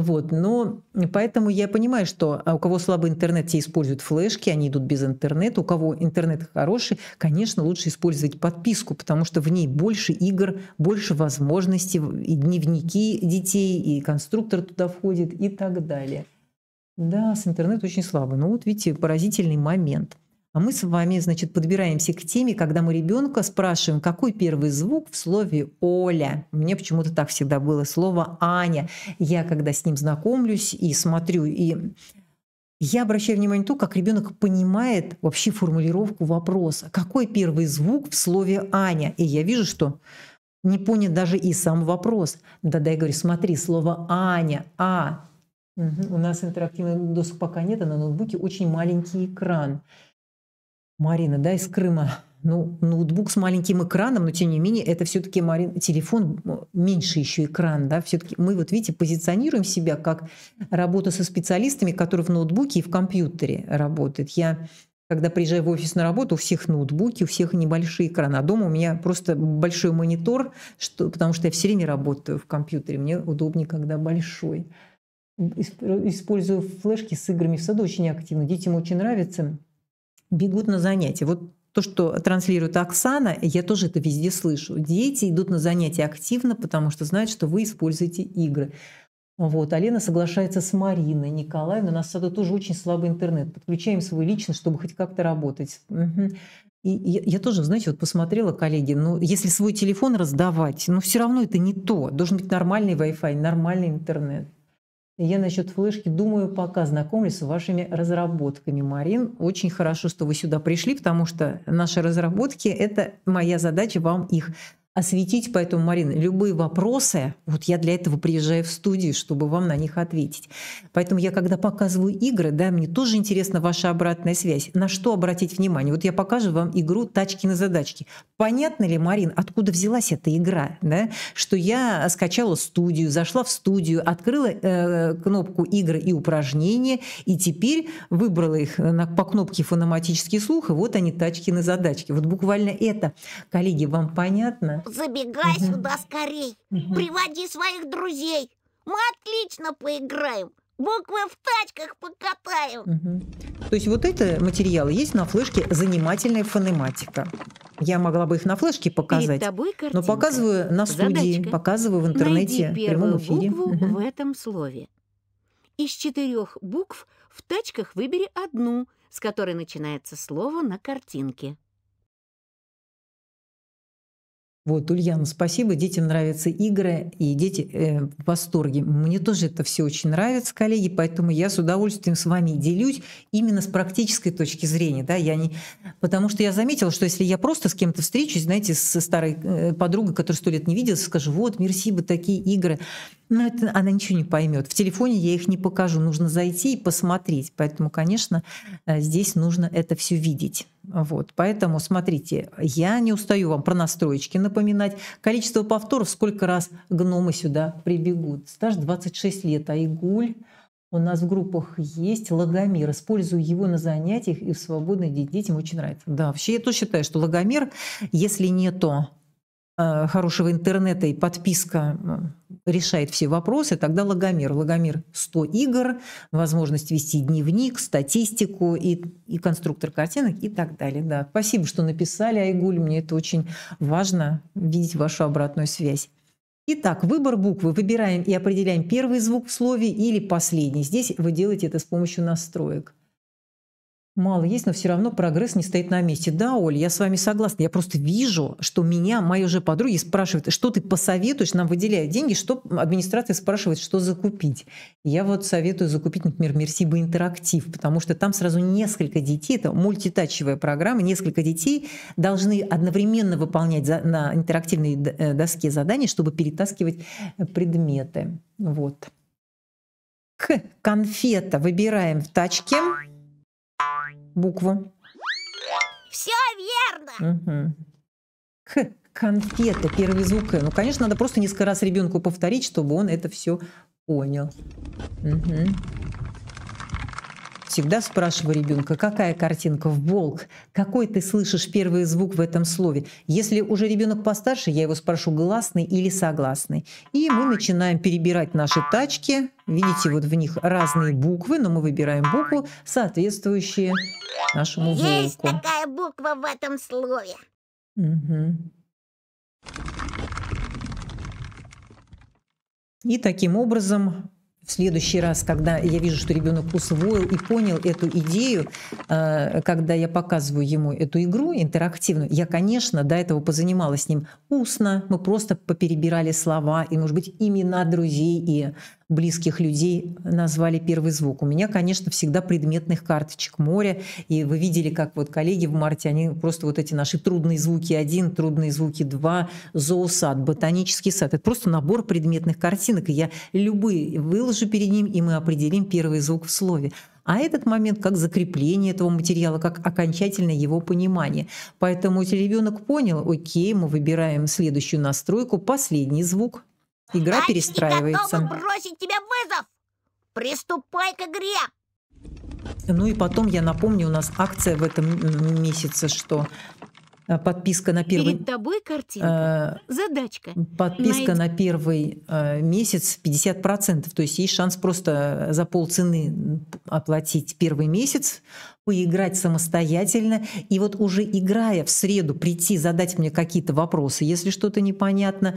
Speaker 1: Вот, но поэтому я понимаю, что а у кого слабый интернет, те используют флешки, они идут без интернета. У кого интернет хороший, конечно, лучше использовать подписку, потому что в ней больше игр, больше возможностей, и дневники детей, и конструктор туда входит, и так далее. Да, с интернет очень слабый. Ну вот видите, поразительный момент – а мы с вами, значит, подбираемся к теме, когда мы ребенка спрашиваем, какой первый звук в слове «Оля». Мне почему-то так всегда было слово «Аня». Я, когда с ним знакомлюсь и смотрю, и я обращаю внимание на то, как ребенок понимает вообще формулировку вопроса. Какой первый звук в слове «Аня»? И я вижу, что не понят даже и сам вопрос. Да-да, я говорю, смотри, слово «Аня», «А». Угу. У нас интерактивный досок пока нет, а на ноутбуке очень маленький экран. Марина, да, из Крыма. Ну, ноутбук с маленьким экраном, но тем не менее, это все-таки Марин, телефон меньше еще экран, да, все-таки мы вот видите позиционируем себя как работа со специалистами, которые в ноутбуке и в компьютере работают. Я когда приезжаю в офис на работу, у всех ноутбуки, у всех небольшие экраны. А дома у меня просто большой монитор, что, потому что я все время работаю в компьютере. Мне удобнее, когда большой. Использую флешки с играми в саду очень активно. Детям очень нравится бегут на занятия. Вот то, что транслирует Оксана, я тоже это везде слышу. Дети идут на занятия активно, потому что знают, что вы используете игры. Вот, Алена соглашается с Мариной Николаевной. У нас в тоже очень слабый интернет. Подключаем свой личный, чтобы хоть как-то работать. Угу. И я, я тоже, знаете, вот посмотрела, коллеги, ну, если свой телефон раздавать, ну, все равно это не то. Должен быть нормальный Wi-Fi, нормальный интернет. Я насчет флешки думаю, пока знакомлюсь с вашими разработками, Марин. Очень хорошо, что вы сюда пришли, потому что наши разработки – это моя задача вам их осветить. Поэтому, Марина, любые вопросы, вот я для этого приезжаю в студию, чтобы вам на них ответить. Поэтому я, когда показываю игры, да, мне тоже интересна ваша обратная связь. На что обратить внимание? Вот я покажу вам игру «Тачки на задачки». Понятно ли, Марин, откуда взялась эта игра? Да? Что я скачала студию, зашла в студию, открыла э, кнопку «Игры и упражнения», и теперь выбрала их э, на, по кнопке «Фономатический слух», и вот они «Тачки на задачки». Вот буквально это, коллеги, вам понятно?
Speaker 2: Забегай сюда скорей. Приводи своих друзей. Мы отлично поиграем. Буквы в тачках покатаем.
Speaker 1: То есть вот это материалы есть на флешке «Занимательная фонематика». Я могла бы их на флешке показать, но показываю на студии, Задачка. показываю в интернете, Найди в прямом эфире. букву угу. в этом слове. Из четырех букв в тачках выбери одну, с которой начинается слово на картинке. Вот, Ульяна, спасибо. Детям нравятся игры, и дети э, в восторге. Мне тоже это все очень нравится, коллеги, поэтому я с удовольствием с вами делюсь именно с практической точки зрения. Да, я не... Потому что я заметила, что если я просто с кем-то встречусь, знаете, со старой э, подругой, которую сто лет не видела, скажу, вот, бы такие игры. Но это она ничего не поймет. В телефоне я их не покажу. Нужно зайти и посмотреть. Поэтому, конечно, э, здесь нужно это все видеть. Вот, поэтому смотрите, я не устаю вам про настроечки напоминать. Количество повторов, сколько раз гномы сюда прибегут. Стаж 26 лет, а игуль у нас в группах есть логомер. Использую его на занятиях и в свободной детям очень нравится. Да, вообще я тоже считаю, что логомер, если не то. Э, хорошего интернета и подписка э, решает все вопросы, тогда Логомер. Логомер 100 игр, возможность вести дневник, статистику и, и конструктор картинок и так далее. Да. Спасибо, что написали, Айгуль. Мне это очень важно, видеть вашу обратную связь. Итак, выбор буквы. Выбираем и определяем первый звук в слове или последний. Здесь вы делаете это с помощью настроек. Мало есть, но все равно прогресс не стоит на месте. Да, Оль, я с вами согласна. Я просто вижу, что меня, мои же подруги спрашивают, что ты посоветуешь, нам выделяют деньги, что администрация спрашивает, что закупить. Я вот советую закупить, например, Мерсиба Интерактив, потому что там сразу несколько детей, это мультитачевая программа, несколько детей должны одновременно выполнять за, на интерактивной э, доске задания, чтобы перетаскивать э, предметы. Вот. К конфета выбираем в тачке буквы? Все верно. Угу. конфета первозвука. Ну, конечно, надо просто несколько раз ребенку повторить, чтобы он это все понял. Угу. Всегда спрашиваю ребенка, какая картинка в волк, какой ты слышишь первый звук в этом слове. Если уже ребенок постарше, я его спрошу, гласный или согласный. И мы начинаем перебирать наши тачки. Видите, вот в них разные буквы, но мы выбираем букву, соответствующие нашему волку. Есть такая буква в этом слове. Угу. И таким образом в следующий раз, когда я вижу, что ребенок усвоил и понял эту идею, э, когда я показываю ему эту игру интерактивную, я, конечно, до этого позанималась с ним устно, мы просто поперебирали слова и, может быть, имена друзей и близких людей назвали первый звук. У меня, конечно, всегда предметных карточек море. И вы видели, как вот коллеги в марте, они просто вот эти наши трудные звуки один, трудные звуки два, зоосад, ботанический сад. Это просто набор предметных картинок. И я любые выложу перед ним, и мы определим первый звук в слове а этот момент как закрепление этого материала, как окончательное его понимание. Поэтому если ребенок понял, окей, мы выбираем следующую настройку, последний звук, Игра Альфи перестраивается. готова
Speaker 2: бросить тебе вызов! Приступай к игре!
Speaker 1: Ну и потом я напомню, у нас акция в этом месяце, что э, подписка на первый... Перед тобой картинка, э, задачка. Подписка Найди... на первый э, месяц 50%. То есть есть шанс просто за полцены оплатить первый месяц, поиграть самостоятельно. И вот уже играя в среду, прийти, задать мне какие-то вопросы, если что-то непонятно,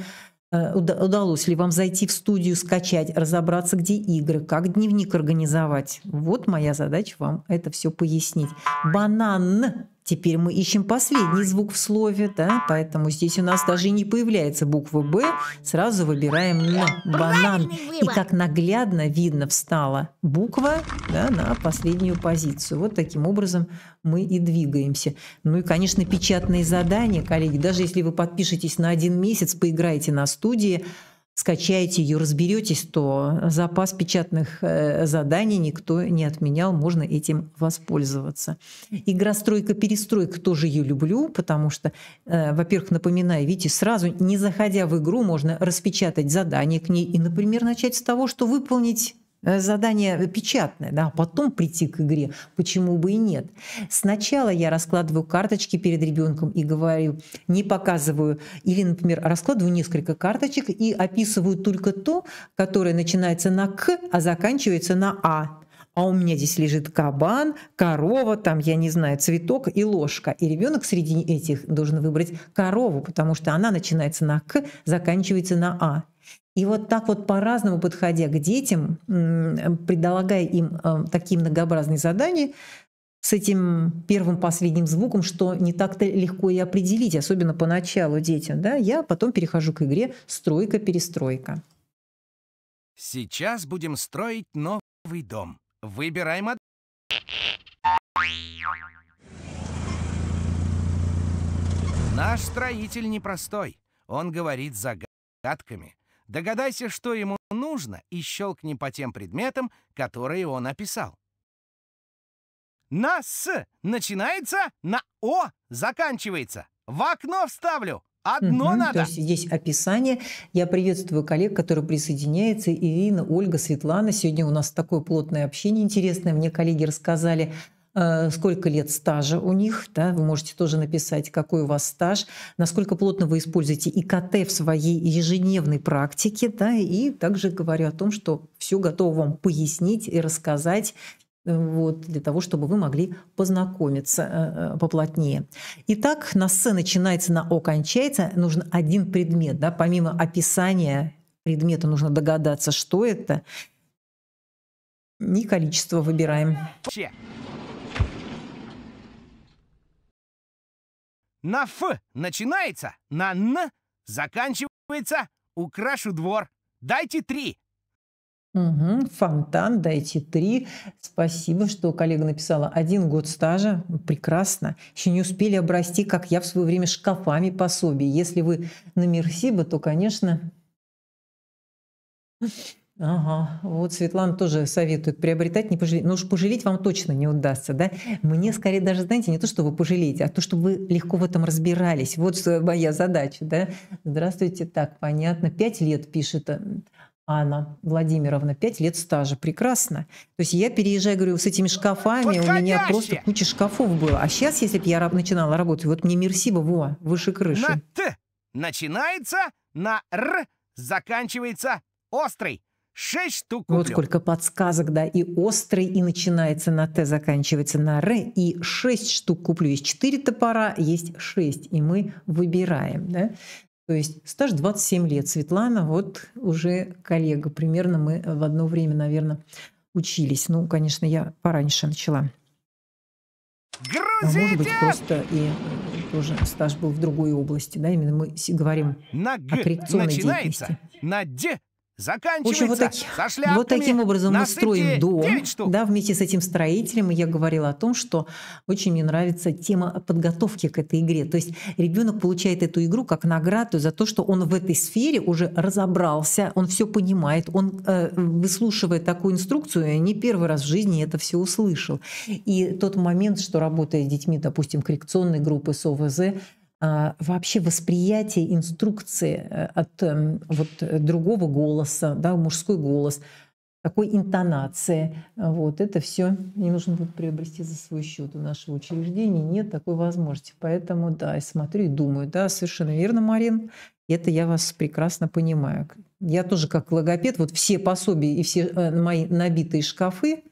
Speaker 1: Э, удалось ли вам зайти в студию, скачать, разобраться, где игры, как дневник организовать. Вот моя задача вам это все пояснить. Банан Теперь мы ищем последний звук в слове, да, поэтому здесь у нас даже не появляется буква «Б», сразу выбираем «Н» – банан. И как наглядно видно встала буква да, на последнюю позицию. Вот таким образом мы и двигаемся. Ну и, конечно, печатные задания, коллеги, даже если вы подпишетесь на один месяц, поиграете на студии – скачаете ее, разберетесь, то запас печатных э, заданий никто не отменял, можно этим воспользоваться. Игра «Стройка-перестройка» тоже ее люблю, потому что, э, во-первых, напоминаю, видите, сразу, не заходя в игру, можно распечатать задание к ней и, например, начать с того, что выполнить Э, задание э, печатное, да, потом прийти к игре, почему бы и нет. Сначала я раскладываю карточки перед ребенком и говорю, не показываю, или, например, раскладываю несколько карточек и описываю только то, которое начинается на «к», а заканчивается на «а» а у меня здесь лежит кабан, корова, там, я не знаю, цветок и ложка. И ребенок среди этих должен выбрать корову, потому что она начинается на «к», заканчивается на «а». И вот так вот по-разному подходя к детям, предлагая им э, такие многообразные задания, с этим первым последним звуком, что не так-то легко и определить, особенно поначалу детям. Да? Я потом перехожу к игре «Стройка-перестройка».
Speaker 2: Сейчас будем строить новый дом. Выбираем от. Наш строитель непростой. Он говорит загадками. Догадайся, что ему нужно, и щелкни по тем предметам, которые он описал. Нас начинается, на «о» заканчивается. В окно вставлю. Одно угу, надо. То есть
Speaker 1: здесь описание. Я приветствую коллег, который присоединяется. Ирина, Ольга, Светлана. Сегодня у нас такое плотное общение интересное. Мне коллеги рассказали Э, сколько лет стажа у них, да, вы можете тоже написать, какой у вас стаж, насколько плотно вы используете ИКТ в своей ежедневной практике, да, и также говорю о том, что все готово вам пояснить и рассказать, э, вот, для того, чтобы вы могли познакомиться э, э поплотнее. Итак, на «с» начинается, на «о» кончается, нужен один предмет, да, помимо описания предмета нужно догадаться, что это, и количество выбираем.
Speaker 2: Вообще. На «ф» начинается, на «н» заканчивается. Украшу двор. Дайте три.
Speaker 1: Угу, фонтан, дайте три. Спасибо, что коллега написала. Один год стажа, прекрасно. Еще не успели обрасти, как я в свое время, шкафами пособий. Если вы на Мерсиба, то, конечно, Ага, вот Светлана тоже советует приобретать, не пожалеть. Но ну уж пожалеть вам точно не удастся, да? Мне скорее даже, знаете, не то, что вы пожалеете, а то, что вы легко в этом разбирались. Вот э, моя задача, да? Здравствуйте, так, понятно. Пять лет пишет э, Анна Владимировна, пять лет стажа, прекрасно. То есть я переезжаю, говорю, с этими шкафами, у меня просто куча шкафов было. А сейчас, если бы я начинала работать, вот мне мерсиба, во, выше крыши. На
Speaker 2: «т» начинается, на «р» заканчивается острый. Шесть штук куплю. Вот сколько
Speaker 1: подсказок, да, и острый, и начинается на Т, заканчивается на Р, и шесть штук куплю. Есть четыре топора, есть шесть, и мы выбираем, да. То есть стаж 27 лет. Светлана, вот уже коллега, примерно мы в одно время, наверное, учились. Ну, конечно, я пораньше начала.
Speaker 2: Грузите! А может быть, просто
Speaker 1: и тоже стаж был в другой области, да, именно мы говорим на г о коррекционной начинается, деятельности.
Speaker 2: На Д в вот, так, шляпками, вот таким образом мы строим дом.
Speaker 1: Да, вместе с этим строителем я говорила о том, что очень мне нравится тема подготовки к этой игре. То есть ребенок получает эту игру как награду за то, что он в этой сфере уже разобрался, он все понимает, он э, выслушивает такую инструкцию, не первый раз в жизни это все услышал. И тот момент, что работая с детьми, допустим, коррекционной группы с ОВЗ, а, вообще восприятие инструкции э, от эм, вот, э, другого голоса, да, мужской голос, такой интонации. Вот, это все не нужно будет приобрести за свой счет. У нашего учреждения нет такой возможности. Поэтому, да, я смотрю и думаю, да, совершенно верно, Марин, это я вас прекрасно понимаю. Я тоже как логопед, вот все пособия и все э, мои набитые шкафы –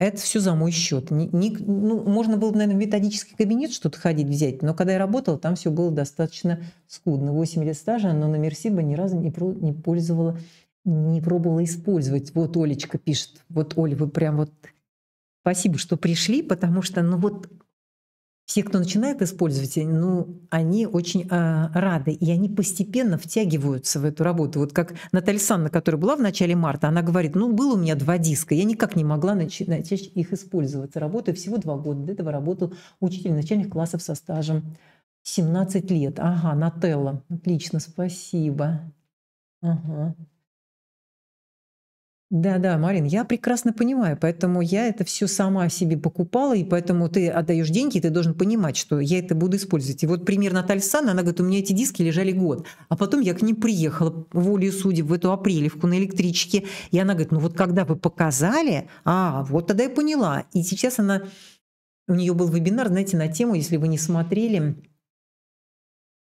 Speaker 1: это все за мой счет. Не, не, ну, можно было, наверное, в методический кабинет что-то ходить взять, но когда я работала, там все было достаточно скудно. 8 лет стажа, но на Мерсиба ни разу не, про, не пользовала, не пробовала использовать. Вот Олечка пишет. Вот, Оля, вы прям вот... Спасибо, что пришли, потому что, ну вот все, кто начинает использовать, э, ну, они очень э, рады, и они постепенно втягиваются в эту работу. Вот как Наталья Санна, которая была в начале марта, она говорит, ну, было у меня два диска, я никак не могла начать их использовать. Работаю всего два года, до этого работал учитель начальных классов со стажем. 17 лет. Ага, Нателла. Отлично, спасибо. Ага. Да-да, Марин, я прекрасно понимаю, поэтому я это все сама себе покупала, и поэтому ты отдаешь деньги, и ты должен понимать, что я это буду использовать. И вот пример Натальи Сан, она говорит, у меня эти диски лежали год, а потом я к ним приехала волею судеб в эту апрелевку на электричке, и она говорит, ну вот когда вы показали, а, вот тогда я поняла. И сейчас она, у нее был вебинар, знаете, на тему, если вы не смотрели,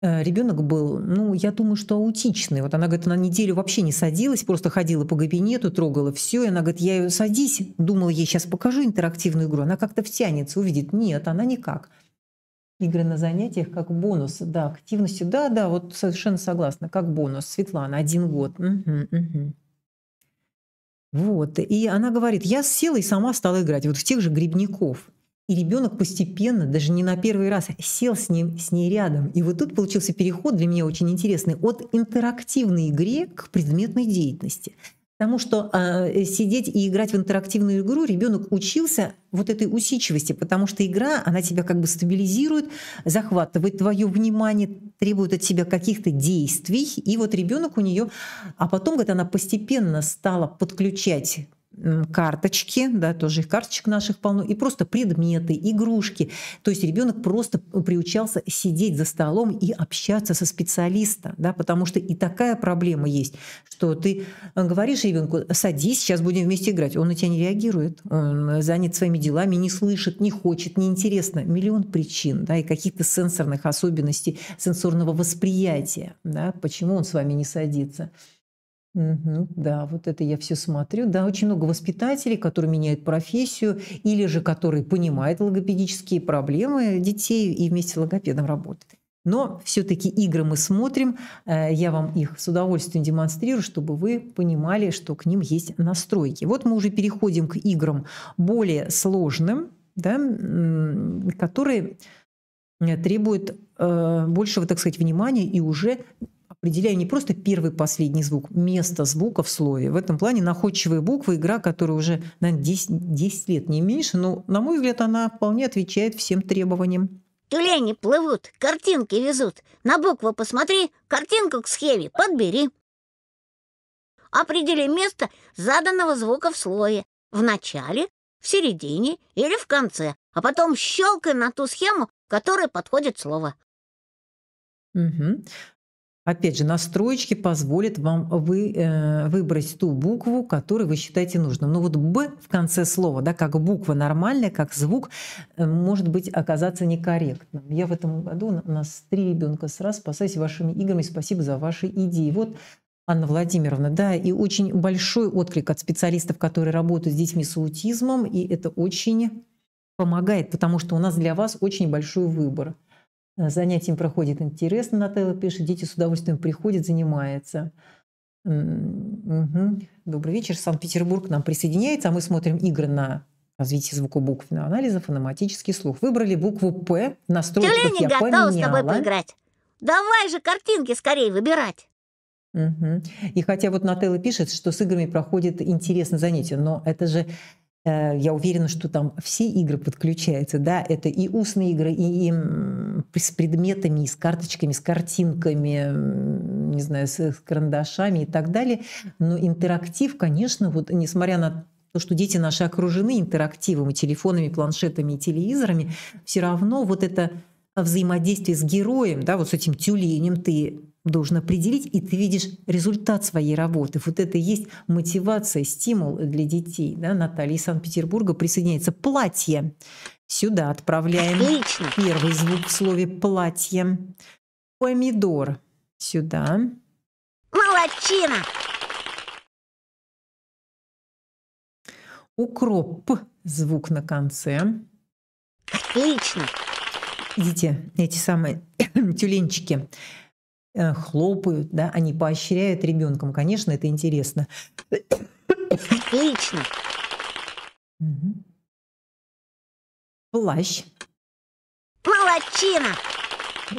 Speaker 1: Э, ребенок был, ну, я думаю, что аутичный. Вот она говорит, на неделю вообще не садилась, просто ходила по кабинету, трогала все. И она говорит, я ее садись, думала, ей сейчас покажу интерактивную игру. Она как-то втянется, увидит. Нет, она никак. Игры на занятиях как бонус, да, активностью, да, да, вот совершенно согласна, как бонус. Светлана, один год. Угу, угу. Вот, и она говорит, я села и сама стала играть, вот в тех же грибников. И ребенок постепенно, даже не на первый раз, а сел с, ним, с ней рядом. И вот тут получился переход для меня очень интересный от интерактивной игры к предметной деятельности. Потому что а, э, сидеть и играть в интерактивную игру ребенок учился вот этой усидчивости, потому что игра, она тебя как бы стабилизирует, захватывает твое внимание, требует от тебя каких-то действий. И вот ребенок у нее, а потом, говорит, она постепенно стала подключать карточки, да, тоже их карточек наших полно, и просто предметы, игрушки. То есть ребенок просто приучался сидеть за столом и общаться со специалистом, да, потому что и такая проблема есть, что ты э, говоришь ребенку, садись, сейчас будем вместе играть, он на тебя не реагирует, он занят своими делами, не слышит, не хочет, неинтересно. Миллион причин, да, и каких-то сенсорных особенностей, сенсорного восприятия, да, почему он с вами не садится. Угу, да, вот это я все смотрю. Да, очень много воспитателей, которые меняют профессию или же которые понимают логопедические проблемы детей и вместе с логопедом работают. Но все-таки игры мы смотрим. Э, я вам их с удовольствием демонстрирую, чтобы вы понимали, что к ним есть настройки. Вот мы уже переходим к играм более сложным, да, которые э, требуют э, большего, так сказать, внимания и уже определяю не просто первый последний звук, место звука в слове. В этом плане находчивые буквы, игра, которая уже, наверное, 10, 10 лет, не меньше, но, на мой взгляд, она вполне отвечает всем требованиям. Тюлени плывут, картинки везут. На букву посмотри, картинку к схеме подбери. Определи место заданного звука в слое. В начале, в середине или в конце. А потом щелкай на ту схему, которая подходит слово. Угу. Опять же, настроечки позволят вам вы, э, выбрать ту букву, которую вы считаете нужным. Но ну вот «б» в конце слова, да, как буква нормальная, как звук, э, может быть оказаться некорректным. Я в этом году, у нас три ребенка сразу, спасаюсь вашими играми, спасибо за ваши идеи. Вот Анна Владимировна, да, и очень большой отклик от специалистов, которые работают с детьми с аутизмом, и это очень помогает, потому что у нас для вас очень большой выбор – Э, занятием проходит интересно, Нателла пишет, дети с удовольствием приходят, занимаются. Угу. Добрый вечер. Санкт-Петербург к нам присоединяется, а мы смотрим игры на развитие звукобуквенного анализа, фонематический слух. Выбрали букву «П», в настройках я, я поменяла. с тобой поиграть. Давай же картинки скорее выбирать. Угу. И хотя вот Нателла пишет, что с играми проходит интересное занятие, но это же Э, я уверена, что там все игры подключаются, да, это и устные игры, и, и с предметами, и с карточками, с картинками, не знаю, с карандашами и так далее. Но интерактив, конечно, вот несмотря на то, что дети наши окружены интерактивом и телефонами, планшетами и телевизорами, все равно вот это взаимодействие с героем, да, вот с этим тюленем ты должен определить, и ты видишь результат своей работы. Вот это и есть мотивация, стимул для детей. Да? Наталья из Санкт-Петербурга присоединяется. Платье. Сюда отправляем Отлично. первый звук в слове «платье». Помидор. Сюда.
Speaker 2: Молодчина!
Speaker 1: Укроп. Звук на конце. Отлично! видите, эти самые тюленчики э, хлопают, да, они поощряют ребенком. Конечно, это интересно. Отлично. Угу. Плащ. Молодчина.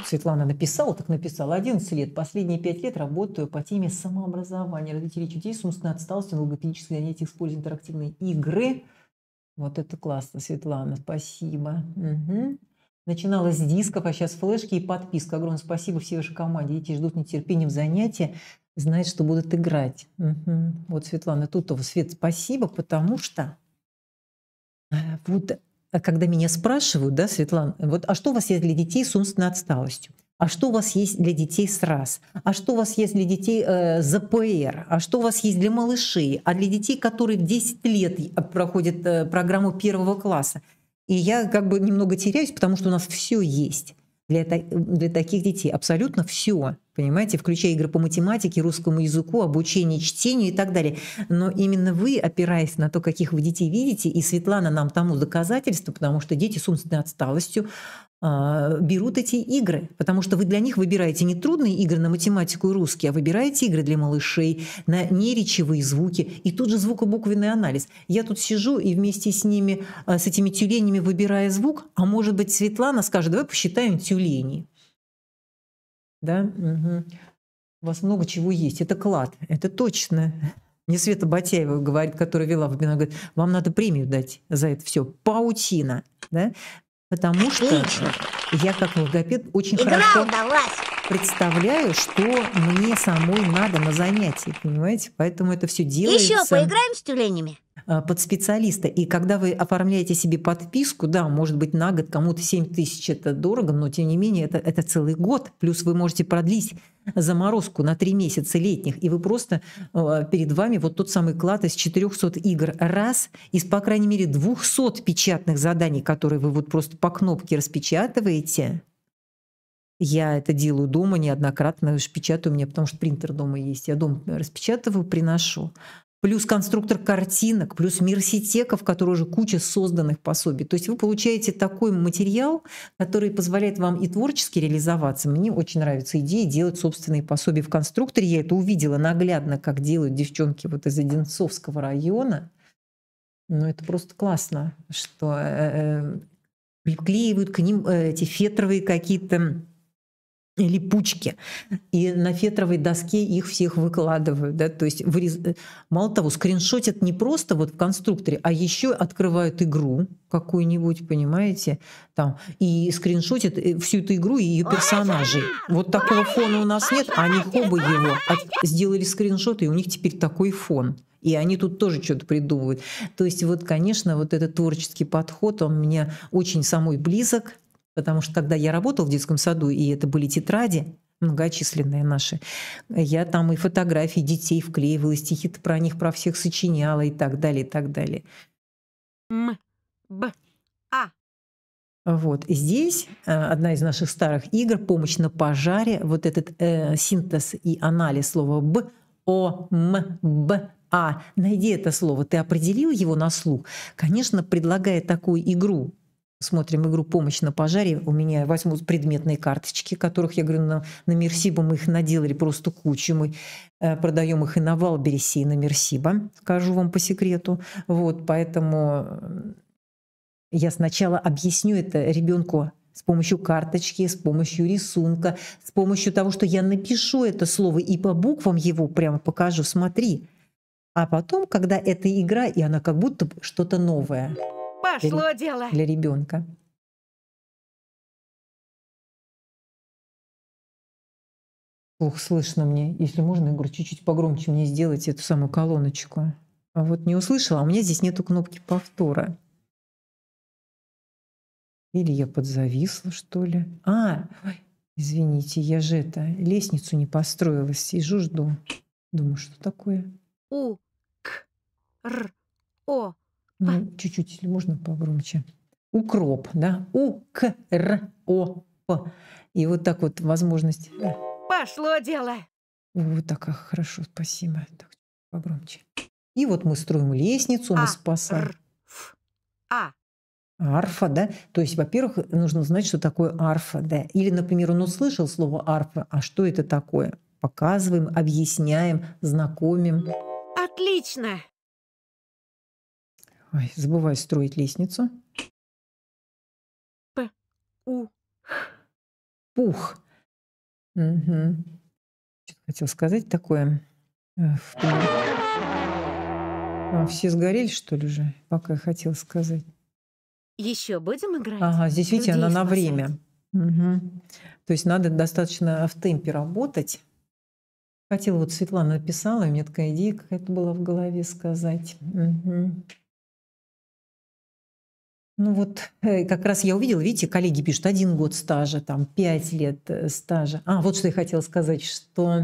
Speaker 1: Светлана написала, так написала. 11 лет. Последние 5 лет работаю по теме самообразования родителей чудес, умственной отсталости, логопедических занятий, используя интерактивные игры. Вот это классно, Светлана, спасибо. Угу. Начиналось с дисков, а сейчас флешки и подписка. Огромное спасибо всей вашей команде. Дети ждут нетерпением занятия, знают, что будут играть. Угу. Вот, Светлана Тутова, Свет, спасибо, потому что э, вот э, когда меня спрашивают, да, Светлана, вот, а что у вас есть для детей с умственной отсталостью? А что у вас есть для детей с РАС? А что у вас есть для детей э, ЗПР? А что у вас есть для малышей? А для детей, которые в 10 лет э, проходят э, программу первого класса? И я как бы немного теряюсь, потому что у нас все есть для, для таких детей, абсолютно все. Понимаете, включая игры по математике, русскому языку, обучение чтению и так далее. Но именно вы, опираясь на то, каких вы детей видите, и Светлана нам тому доказательство, потому что дети с умственной отсталостью а, берут эти игры, потому что вы для них выбираете не трудные игры на математику и русский, а выбираете игры для малышей на неречевые звуки и тут же звукобуквенный анализ. Я тут сижу и вместе с ними, а, с этими тюленями выбирая звук, а может быть Светлана скажет, давай посчитаем тюлени да? Угу. У вас много чего есть. Это клад, это точно. Не Света Батяева говорит, которая вела в она говорит, вам надо премию дать за это все. Паутина, да? Потому что... Отлично я как логопед очень Играл, хорошо давай. представляю, что мне самой надо на занятии, понимаете? Поэтому это все делается... Еще поиграем
Speaker 2: с тюленями?
Speaker 1: А, под специалиста. И когда вы оформляете себе подписку, да, может быть, на год кому-то 7 тысяч это дорого, но тем не менее это, это целый год. Плюс вы можете продлить заморозку на 3 месяца летних, и вы просто а, перед вами вот тот самый клад из 400 игр раз, из, по крайней мере, 200 печатных заданий, которые вы вот просто по кнопке распечатываете, Смотрите, я это делаю дома неоднократно, уж печатаю мне, потому что принтер дома есть. Я дома распечатываю, приношу. Плюс конструктор картинок, плюс мир сетеков, которые уже куча созданных пособий. То есть вы получаете такой материал, который позволяет вам и творчески реализоваться. Мне очень нравится идея делать собственные пособия в конструкторе. Я это увидела наглядно, как делают девчонки вот из Одинцовского района. Но ну, это просто классно, что э, э, приклеивают к ним э, эти фетровые какие-то э, липучки. И на фетровой доске их всех выкладывают. Да? То есть, вырез... Э, мало того, скриншотят не просто вот в конструкторе, а еще открывают игру какую-нибудь, понимаете, там, и скриншотят всю эту игру и ее персонажей. Вот такого фона у нас нет, а они оба его сделали скриншот, и у них теперь такой фон. И они тут тоже что-то придумывают. То есть вот, конечно, вот этот творческий подход, он мне очень самой близок, потому что когда я работала в детском саду, и это были тетради, многочисленные наши. Я там и фотографии детей вклеивала, стихи про них, про всех сочиняла и так далее, и так далее. М, Б, А. Вот здесь э, одна из наших старых игр «Помощь на пожаре». Вот этот э, синтез и анализ слова «б», «о», «м», «б», а найди это слово, ты определил его на слух, конечно, предлагая такую игру, смотрим игру «Помощь на пожаре», у меня возьмут предметные карточки, которых, я говорю, на, на Мерсиба мы их наделали просто кучу. Мы э, продаем их и на Валбересе, и на Мерсиба, скажу вам по секрету. Вот, поэтому э, я сначала объясню это ребенку с помощью карточки, с помощью рисунка, с помощью того, что я напишу это слово и по буквам его прямо покажу. Смотри, а потом, когда эта игра, и она как будто что-то
Speaker 2: новое. Пошло для, дело. Для ребенка. Ух, слышно мне. Если можно, я говорю,
Speaker 1: чуть-чуть погромче мне сделать эту самую колоночку. А вот не услышала, а у меня здесь нету кнопки повтора. Или я подзависла, что ли? А, ой, извините, я же это, лестницу не построила, сижу, жду. Думаю, что такое? У, р, о. А. Чуть-чуть, если можно, погромче. Укроп, да? У, к, р, о, п. И вот так вот возможность. Пошло дело. Вот так, хорошо, спасибо. Так, погромче. И вот мы строим лестницу, мы а, спасаем. Р, ф, а. Арфа, да? То есть, во-первых, нужно знать, что такое арфа, да? Или, например, он услышал слово арфа, а что это такое? Показываем, объясняем, знакомим.
Speaker 2: Отлично!
Speaker 1: Ой, забываю строить лестницу.
Speaker 2: П. У.
Speaker 1: Пух. Угу. Что-то хотел сказать такое. а, все сгорели, что ли, уже? Пока я хотела сказать.
Speaker 2: Еще будем играть? Ага, здесь, видите, Людей она на время. Угу.
Speaker 1: То есть надо достаточно в темпе работать. Хотела, вот Светлана написала, у меня такая идея какая-то была в голове сказать. Угу. Ну вот э, как раз я увидела, видите, коллеги пишут один год стажа, там пять лет э, стажа. А, вот что я хотела сказать, что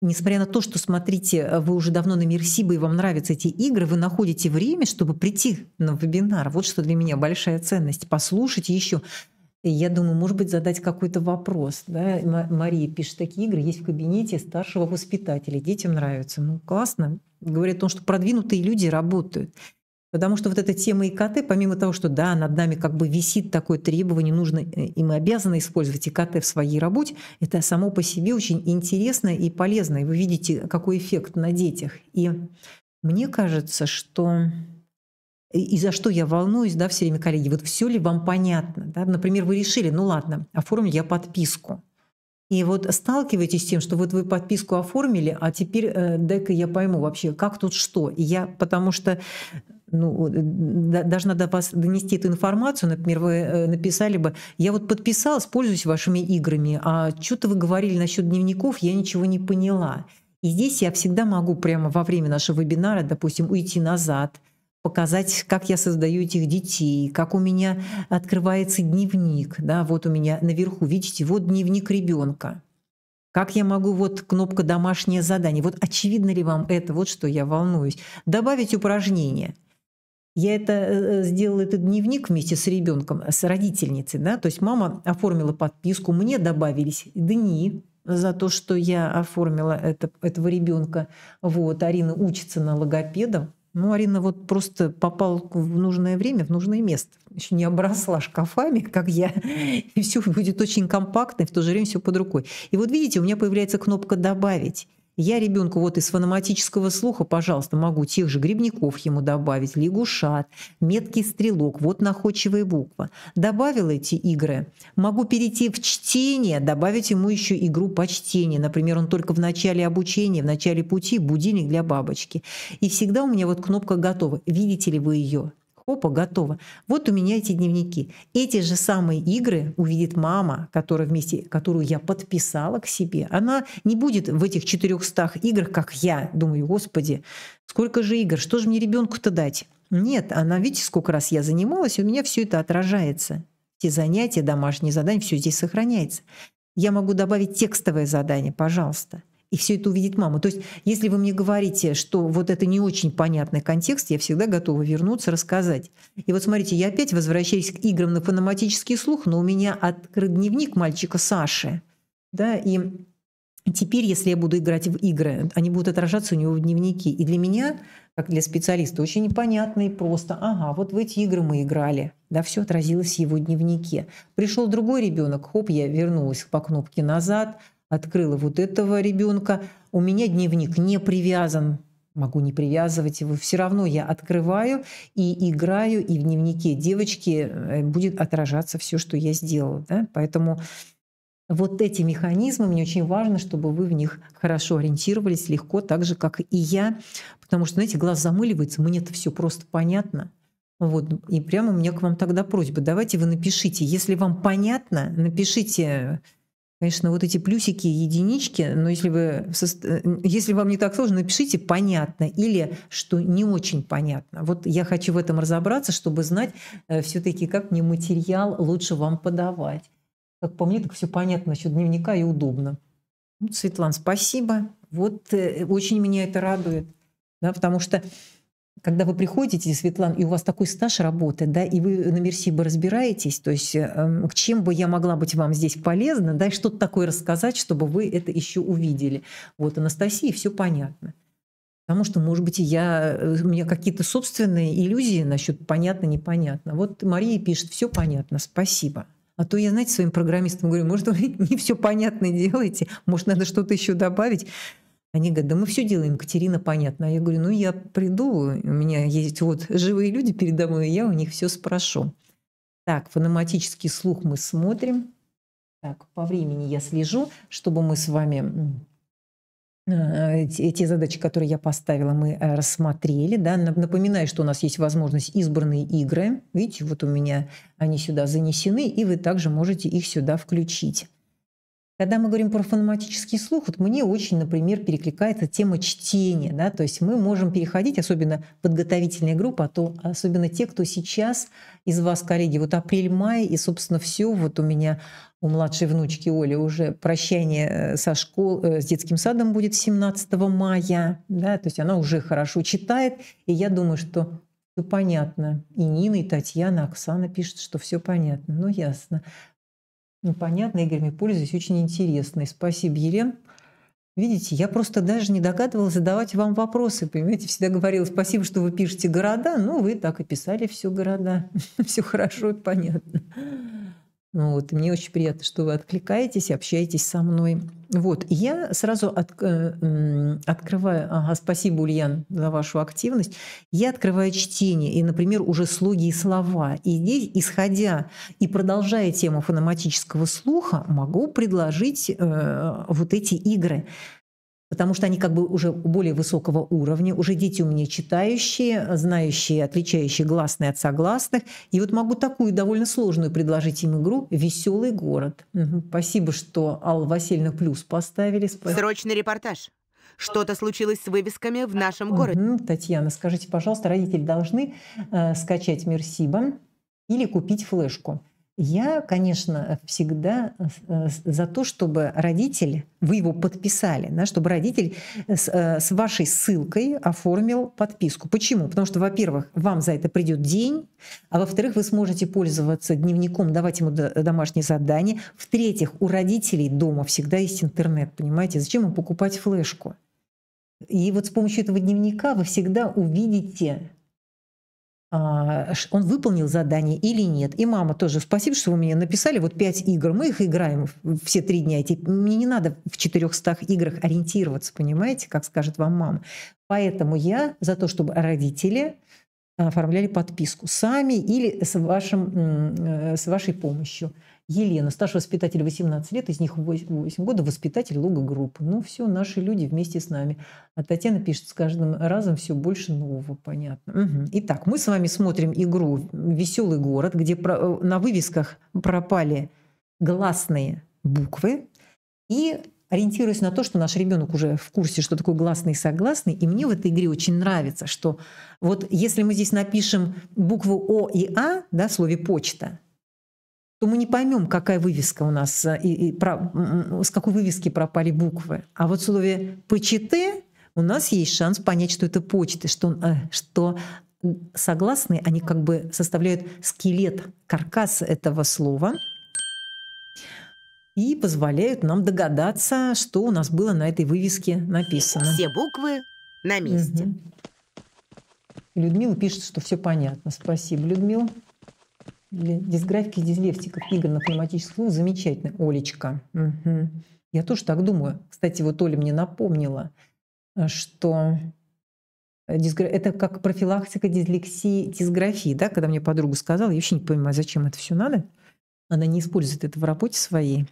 Speaker 1: несмотря на то, что, смотрите, э, вы уже давно на Мирсиба и вам нравятся эти игры, вы находите время, чтобы прийти на вебинар. Вот что для меня большая ценность. Послушать еще. Я думаю, может быть, задать какой-то вопрос. Да? Мария пишет, такие игры есть в кабинете старшего воспитателя. Детям нравятся. Ну, классно. Говорят о том, что продвинутые люди работают. Потому что вот эта тема ИКТ, помимо того, что да, над нами как бы висит такое требование, нужно, э, и мы обязаны использовать ИКТ в своей работе, это само по себе очень интересно и полезно. И вы видите, какой эффект на детях. И мне кажется, что и, за что я волнуюсь, да, все время, коллеги, вот все ли вам понятно, да? Например, вы решили, ну ладно, оформлю я подписку. И вот сталкиваетесь с тем, что вот вы подписку оформили, а теперь э, дай-ка я пойму вообще, как тут что. И я, потому что ну, э, должна до вас донести эту информацию, например, вы э, написали бы, я вот подписалась, пользуюсь вашими играми, а что-то вы говорили насчет дневников, я ничего не поняла. И здесь я всегда могу прямо во время нашего вебинара, допустим, уйти назад, показать, как я создаю этих детей, как у меня открывается дневник, да, вот у меня наверху, видите, вот дневник ребенка. Как я могу, вот кнопка «Домашнее задание», вот очевидно ли вам это, вот что я волнуюсь. Добавить упражнение – я это э, э, сделала этот дневник вместе с ребенком, с родительницей, да, то есть мама оформила подписку, мне добавились дни за то, что я оформила это, этого ребенка. Вот, Арина учится на логопеда. Ну, Арина вот просто попала в нужное время, в нужное место. Еще не обросла шкафами, как я. И все будет очень компактно, и в то же время все под рукой. И вот видите, у меня появляется кнопка «Добавить». Я ребенку вот из фономатического слуха, пожалуйста, могу тех же грибников ему добавить, лягушат, меткий стрелок, вот находчивая буква. Добавил эти игры. Могу перейти в чтение, добавить ему еще игру по чтению. Например, он только в начале обучения, в начале пути будильник для бабочки. И всегда у меня вот кнопка готова. Видите ли вы ее? Опа, готово. Вот у меня эти дневники. Эти же самые игры увидит мама, которая вместе, которую я подписала к себе. Она не будет в этих 400 играх, как я. Думаю, господи, сколько же игр, что же мне ребенку-то дать? Нет, она, видите, сколько раз я занималась, у меня все это отражается. Те занятия, домашние задания, все здесь сохраняется. Я могу добавить текстовое задание, пожалуйста и все это увидит мама. То есть, если вы мне говорите, что вот это не очень понятный контекст, я всегда готова вернуться, рассказать. И вот смотрите, я опять возвращаюсь к играм на фономатический слух, но у меня открыт дневник мальчика Саши. Да, и Теперь, если я буду играть в игры, они будут отражаться у него в дневнике. И для меня, как для специалиста, очень непонятно и просто. Ага, вот в эти игры мы играли. Да, все отразилось в его дневнике. Пришел другой ребенок, хоп, я вернулась по кнопке назад, открыла вот этого ребенка. У меня дневник не привязан могу не привязывать его. Все равно я открываю и играю, и в дневнике девочки э, будет отражаться все, что я сделала. Да? Поэтому вот эти механизмы, мне очень важно, чтобы вы в них хорошо ориентировались, легко, так же, как и я. Потому что, знаете, глаз замыливается, мне это все просто понятно. Вот, и прямо у меня к вам тогда просьба. Давайте вы напишите, если вам понятно, напишите Конечно, вот эти плюсики, единички, но если, вы, э, если вам не так сложно, напишите «понятно» или «что не очень понятно». Вот я хочу в этом разобраться, чтобы знать э, все таки как мне материал лучше вам подавать. Как по мне, так все понятно насчет дневника и удобно. Ну, Светлана, спасибо. Вот э, очень меня это радует. Да, потому что когда вы приходите, Светлана, и у вас такой стаж работы, да, и вы на Мерсибо разбираетесь, то есть эм, к чем бы я могла быть вам здесь полезна, да, и что-то такое рассказать, чтобы вы это еще увидели. Вот Анастасии все понятно. Потому что, может быть, я, э, у меня какие-то собственные иллюзии насчет понятно-непонятно. Вот Мария пишет, все понятно, спасибо. А то я, знаете, своим программистам говорю, может, вы не все понятно делаете, может, надо что-то еще добавить. Они говорят, да мы все делаем, Катерина, понятно. А я говорю, ну я приду, у меня есть вот живые люди передо мной, и я у них все спрошу. Так, фономатический слух мы смотрим. Так, по времени я слежу, чтобы мы с вами э, эти задачи, которые я поставила, мы э, рассмотрели. Да? Напоминаю, что у нас есть возможность избранные игры. Видите, вот у меня они сюда занесены, и вы также можете их сюда включить. Когда мы говорим про фонематический слух, вот мне очень, например, перекликается тема чтения. Да? То есть мы можем переходить, особенно подготовительная группа, а то особенно те, кто сейчас из вас, коллеги, вот апрель-май, и, собственно, все, вот у меня у младшей внучки Оли уже прощание э, со школ, э, с детским садом будет 17 мая, да, то есть она уже хорошо читает, и я думаю, что все понятно. И Нина, и Татьяна, Оксана пишут, что все понятно. Ну, ясно непонятной, ну, Игорь, мне пользуюсь, очень интересной. Спасибо, Елен, Видите, я просто даже не догадывалась задавать вам вопросы, понимаете? Всегда говорила, спасибо, что вы пишете города. Ну, вы так и писали все города. Все хорошо и понятно. Ну вот, и мне очень приятно, что вы откликаетесь общаетесь со мной. Вот, и я сразу от, э, открываю... Ага, спасибо, Ульян, за вашу активность. Я открываю чтение, и, например, уже слоги и слова. И здесь, исходя и продолжая тему фономатического слуха, могу предложить э, вот эти игры – потому что они как бы уже более высокого уровня, уже дети у меня читающие, знающие, отличающие гласные от согласных. И вот могу такую довольно сложную предложить им игру «Веселый город». Угу. Спасибо, что Алла Васильевна плюс поставили. Срочный репортаж. Что-то случилось с вывесками в нашем городе. Угу. Татьяна, скажите, пожалуйста, родители должны э, скачать «Мерсиба» или купить флешку? Я, конечно, всегда э, э, за то, чтобы родитель, вы его подписали, да, чтобы родитель с, э, с вашей ссылкой оформил подписку. Почему? Потому что, во-первых, вам за это придет день, а во-вторых, вы сможете пользоваться дневником, давать ему домашние задания. В-третьих, у родителей дома всегда есть интернет, понимаете? Зачем им покупать флешку? И вот с помощью этого дневника вы всегда увидите а, он выполнил задание или нет. И мама тоже, спасибо, что вы мне написали вот пять игр, мы их играем все три дня. Мне не надо в 400 играх ориентироваться, понимаете, как скажет вам мама. Поэтому я за то, чтобы родители оформляли подписку сами или с, вашим, э, с вашей помощью. Елена, старший воспитатель 18 лет, из них 8, 8 года воспитатель логогруппы. Ну все, наши люди вместе с нами. А Татьяна пишет, с каждым разом все больше нового, понятно. Угу. Итак, мы с вами смотрим игру «Веселый город», где э, на вывесках пропали гласные буквы. И ориентируясь на то, что наш ребенок уже в курсе, что такое гласный и согласный, и мне в этой игре очень нравится, что вот если мы здесь напишем букву О и А да, в слове «почта», то мы не поймем, какая вывеска у нас, э, и, и про, с какой вывески пропали буквы. А вот в слове «почиты» у нас есть шанс понять, что это почты, что, э, что согласные, они как бы составляют скелет, каркас этого слова и позволяют нам догадаться, что у нас было на этой вывеске написано. Все буквы на месте. Угу. Людмила пишет, что все понятно. Спасибо, Людмила или дисграфики дислектиков игр на пневматических ну, замечательно, Олечка. Угу. Я тоже так думаю. Кстати, вот Оля мне напомнила, э, что э, это как профилактика дислексии, дисграфии, да, когда мне подруга сказала, я вообще не понимаю, зачем это все надо. Она не использует это в работе своей.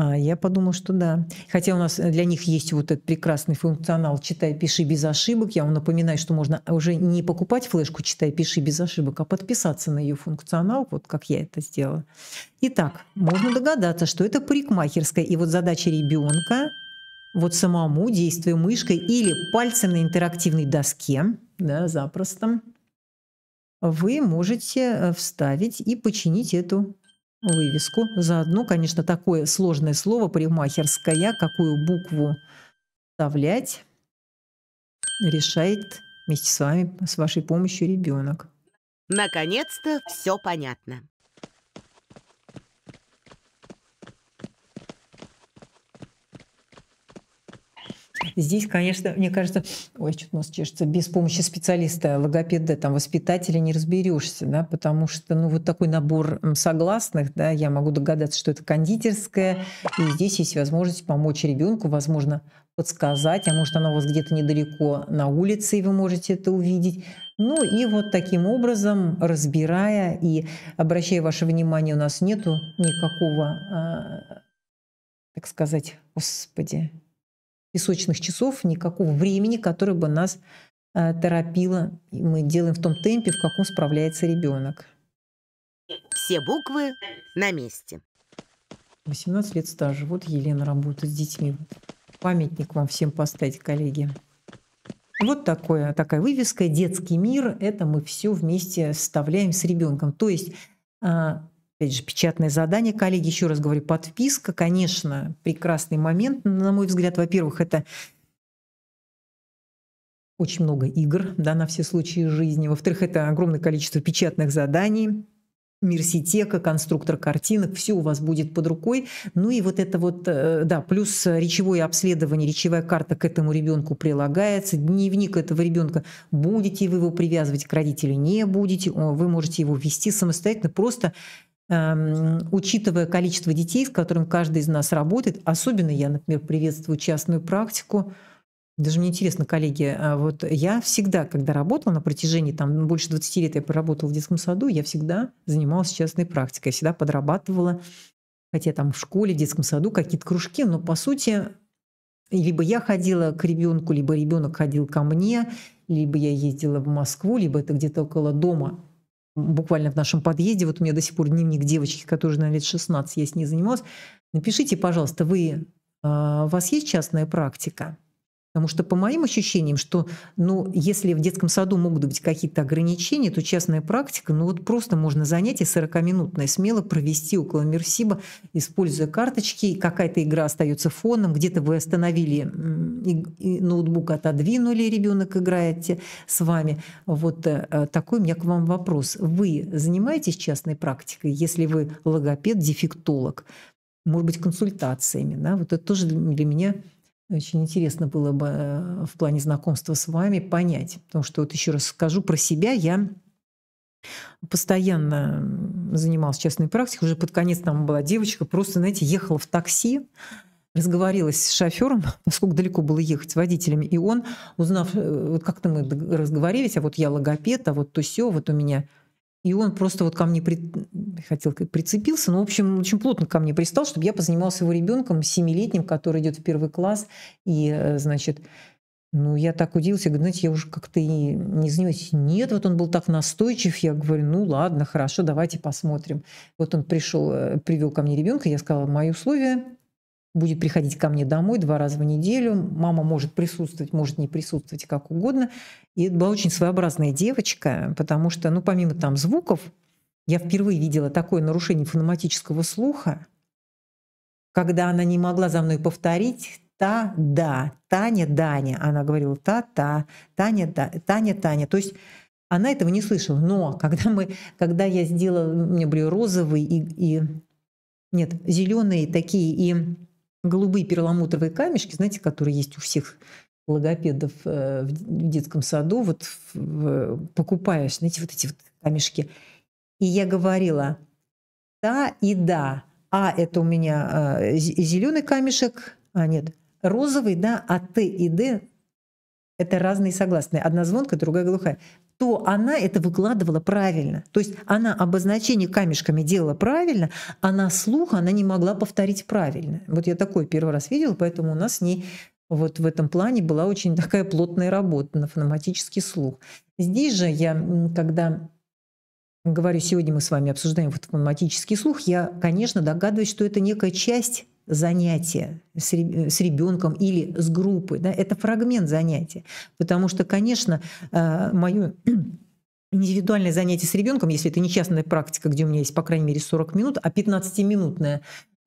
Speaker 1: А, я подумала, что да. Хотя у нас э, для них есть вот этот прекрасный функционал «Читай, пиши без ошибок». Я вам напоминаю, что можно уже не покупать флешку «Читай, пиши без ошибок», а подписаться на ее функционал, вот как я это сделала. Итак, можно догадаться, что это парикмахерская. И вот задача ребенка вот самому, действуя мышкой или пальцем на интерактивной доске, да, запросто, вы можете э, вставить и починить эту вывеску заодно. Конечно, такое сложное слово парикмахерская, какую букву вставлять, решает вместе с вами, с вашей помощью ребенок. Наконец-то все понятно. Здесь, конечно, мне кажется, ой, что-то нос чешется, без помощи специалиста, логопеда, там, воспитателя не разберешься, да, потому что, ну, вот такой набор согласных, да, я могу догадаться, что это кондитерская, и здесь есть возможность помочь ребенку, возможно, подсказать, а может, она у вас где-то недалеко на улице, и вы можете это увидеть. Ну и вот таким образом, разбирая и обращая ваше внимание, у нас нету никакого, а, так сказать, господи, песочных часов, никакого времени, которое бы нас э, торопило. И мы делаем в том темпе, в каком справляется ребенок. Все буквы на месте. 18 лет стажа. Вот Елена работает с детьми. Памятник вам всем поставить, коллеги. Вот такое, такая вывеска «Детский мир» — это мы все вместе вставляем с ребенком. То есть а, Опять же, печатное задание. Коллеги, еще раз говорю, подписка, конечно, прекрасный момент. На мой взгляд, во-первых, это очень много игр да, на все случаи жизни. Во-вторых, это огромное количество печатных заданий, Мерситека, конструктор картинок, все у вас будет под рукой. Ну и вот это вот, э, да, плюс речевое обследование, речевая карта к этому ребенку прилагается, дневник этого ребенка, будете вы его привязывать к родителю, не будете, вы можете его вести самостоятельно, просто Эм, учитывая количество детей, с которым каждый из нас работает, особенно я, например, приветствую частную практику, даже мне интересно, коллеги, а вот я всегда, когда работала на протяжении там, больше 20 лет, я проработала в детском саду, я всегда занималась частной практикой, я всегда подрабатывала, хотя там в школе, в детском саду какие-то кружки, но по сути либо я ходила к ребенку, либо ребенок ходил ко мне, либо я ездила в Москву, либо это где-то около дома буквально в нашем подъезде, вот у меня до сих пор дневник девочки, которой на лет 16 я с ней занималась, напишите, пожалуйста, вы, а, у вас есть частная практика? Потому что по моим ощущениям, что ну, если в детском саду могут быть какие-то ограничения, то частная практика, ну вот просто можно занятие 40-минутное смело провести около Мерсиба, используя карточки, какая-то игра остается фоном, где-то вы остановили и ноутбук, отодвинули, ребенок играет с вами. Вот э, э, такой у меня к вам вопрос. Вы занимаетесь частной практикой, если вы логопед, дефектолог, может быть, консультациями, да? Вот это тоже для меня очень интересно было бы э, в плане знакомства с вами понять, потому что вот еще раз скажу про себя, я постоянно занималась частной практикой, уже под конец там была девочка, просто, знаете, ехала в такси, разговорилась с шофером, насколько далеко было ехать с водителями, и он, узнав, э, вот как-то мы разговорились, а вот я логопед, а вот то все, вот у меня и он просто вот ко мне при... хотел прицепился, но, в общем, очень плотно ко мне пристал, чтобы я позанималась его ребенком, семилетним, который идет в первый класс. И, э, значит, ну, я так удивился, я говорю, знаете, я уже как-то и не занимаюсь. Нет, вот он был так настойчив, я говорю, ну ладно, хорошо, давайте посмотрим. Вот он пришел, э, привел ко мне ребенка, я сказала, мои условия, будет приходить ко мне домой два раза в неделю. Мама может присутствовать, может не присутствовать, как угодно. И это была очень своеобразная девочка, потому что, ну, помимо там звуков, я впервые видела такое нарушение фонематического слуха, когда она не могла за мной повторить та, да, Таня, Даня. Она говорила та, та, Таня, да, Таня, Таня. То есть она этого не слышала. Но когда, мы, когда я сделала, у меня были розовые и, и нет, зеленые такие и голубые перламутровые камешки, знаете, которые есть у всех логопедов э, в детском саду, вот покупаешь, знаете, вот эти вот камешки. И я говорила, да и да. А это у меня э, зеленый камешек, а нет, розовый, да, а Т и Д это разные согласные. Одна звонкая, другая глухая то она это выкладывала правильно. То есть она обозначение камешками делала правильно, она на слух она не могла повторить правильно. Вот я такой первый раз видела, поэтому у нас с ней вот в этом плане была очень такая плотная работа на фонематический слух. Здесь же я, когда говорю, сегодня мы с вами обсуждаем вот фонематический слух, я, конечно, догадываюсь, что это некая часть занятия с ребенком э, или с группой. Да, это фрагмент занятия. Потому что, конечно, э, мое индивидуальное занятие с ребенком, если это не частная практика, где у меня есть, по крайней мере, 40 минут, а 15-минутное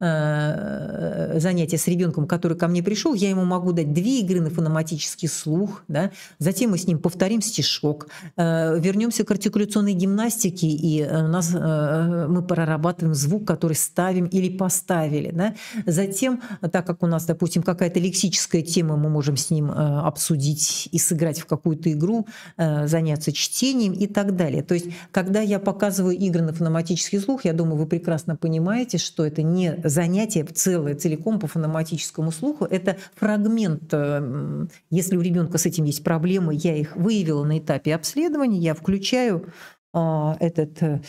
Speaker 1: Э, занятия с ребенком, который ко мне пришел, я ему могу дать две игры на фономатический слух, да? затем мы с ним повторим стишок, э, вернемся к артикуляционной гимнастике, и э, у нас, мы прорабатываем звук, который ставим или поставили. Да? Затем, так как у нас, допустим, какая-то лексическая тема, мы можем с ним обсудить и сыграть в какую-то игру, заняться чтением и так далее. То есть, когда я показываю игры на фономатический слух, я думаю, вы прекрасно понимаете, что это не занятие целое, целиком по фономатическому слуху. Это фрагмент, э, если у ребенка с этим есть проблемы, я их выявила на этапе обследования, я включаю а, этот, э,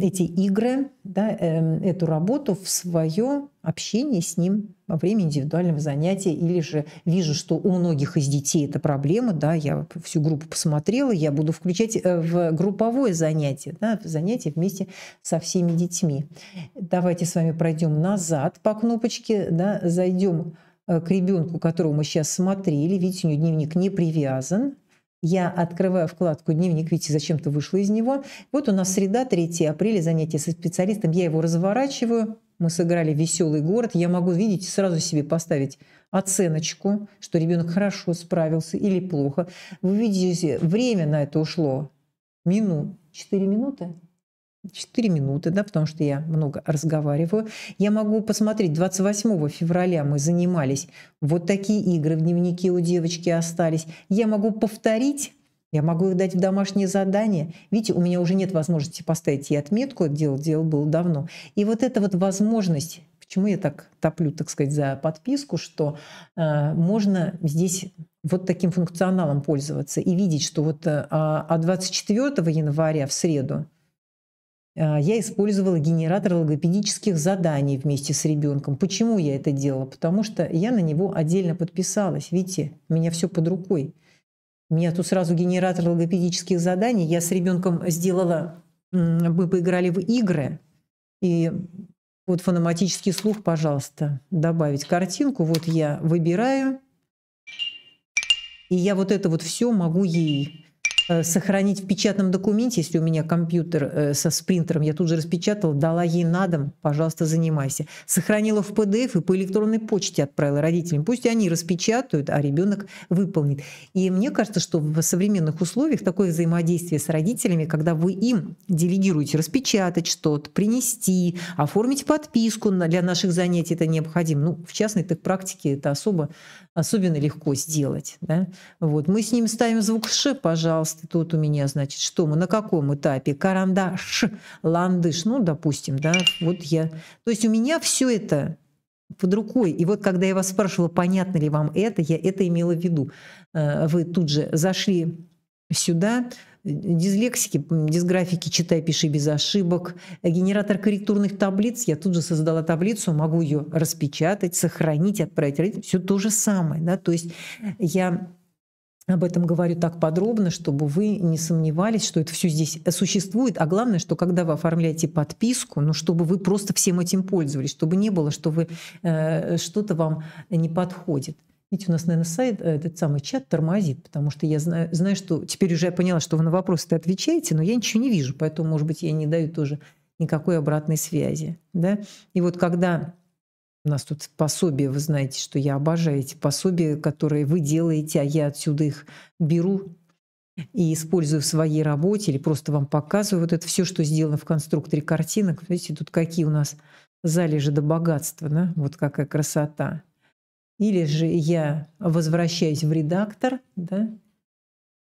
Speaker 1: эти игры, да, эм, эту работу в свое общение с ним во время индивидуального занятия. Или же вижу, что у многих из детей это проблема, да, я всю группу посмотрела, я буду включать э, в групповое занятие, да, занятие вместе со всеми детьми. Давайте с вами пройдем назад по кнопочке, да, зайдем э, к ребенку, которого мы сейчас смотрели, видите, у него дневник не привязан, я открываю вкладку «Дневник», видите, зачем-то вышла из него. Вот у нас среда, 3 апреля, занятие со специалистом. Я его разворачиваю. Мы сыграли «Веселый город». Я могу, видите, сразу себе поставить оценочку, что ребенок хорошо справился или плохо. Вы видите, время на это ушло. Минут. Четыре минуты? 4 минуты, да, потому что я много разговариваю. Я могу посмотреть, 28 февраля мы занимались, вот такие игры в дневнике у девочки остались. Я могу повторить я могу их дать в домашнее задание. Видите, у меня уже нет возможности поставить ей отметку. Это дело, дело было давно. И вот эта вот возможность, почему я так топлю, так сказать, за подписку, что э, можно здесь вот таким функционалом пользоваться и видеть, что вот э, а 24 а января в среду а, я использовала генератор логопедических заданий вместе с ребенком. Почему я это делала? Потому что я на него отдельно подписалась. Видите, у меня все под рукой. У меня тут сразу генератор логопедических заданий. Я с ребенком сделала, мы поиграли в игры. И вот фономатический слух, пожалуйста, добавить картинку. Вот я выбираю. И я вот это вот все могу ей Э, сохранить в печатном документе, если у меня компьютер э, со спринтером, я тут же распечатала, дала ей на дом, пожалуйста, занимайся. Сохранила в PDF и по электронной почте отправила родителям. Пусть они распечатают, а ребенок выполнит. И мне кажется, что в современных условиях такое взаимодействие с родителями, когда вы им делегируете распечатать что-то, принести, оформить подписку, для наших занятий это необходимо. Ну, в частной так практике это особо, особенно легко сделать. Да? Вот. Мы с ним ставим звук «ш», пожалуйста, 12 тут у меня, значит, что мы, на каком этапе? Карандаш, ландыш, ну, допустим, да, вот я. То есть у меня все это под рукой. И вот когда я вас спрашивала, понятно ли вам это, я это имела в виду. Э, вы тут же зашли сюда, Дизлексики, дисграфики «Читай, пиши без ошибок», генератор корректурных таблиц. Я тут же создала таблицу, могу ее распечатать, сохранить, отправить. Все то же самое. Да? То есть я об этом говорю так подробно, чтобы вы не сомневались, что это все здесь существует. А главное, что когда вы оформляете подписку, ну, чтобы вы просто всем этим пользовались, чтобы не было, что вы э, что-то вам не подходит. Видите, у нас, наверное, сайт, э, этот самый чат тормозит, потому что я знаю, знаю, что теперь уже я поняла, что вы на вопросы-то отвечаете, но я ничего не вижу, поэтому, может быть, я не даю тоже никакой обратной связи. Да? И вот когда у нас тут пособие, вы знаете, что я обожаю эти пособия, которые вы делаете, а я отсюда их беру и использую в своей работе или просто вам показываю вот это все, что сделано в конструкторе картинок. Видите, тут какие у нас залежи до богатства, да? вот какая красота. Или же я возвращаюсь в редактор, да,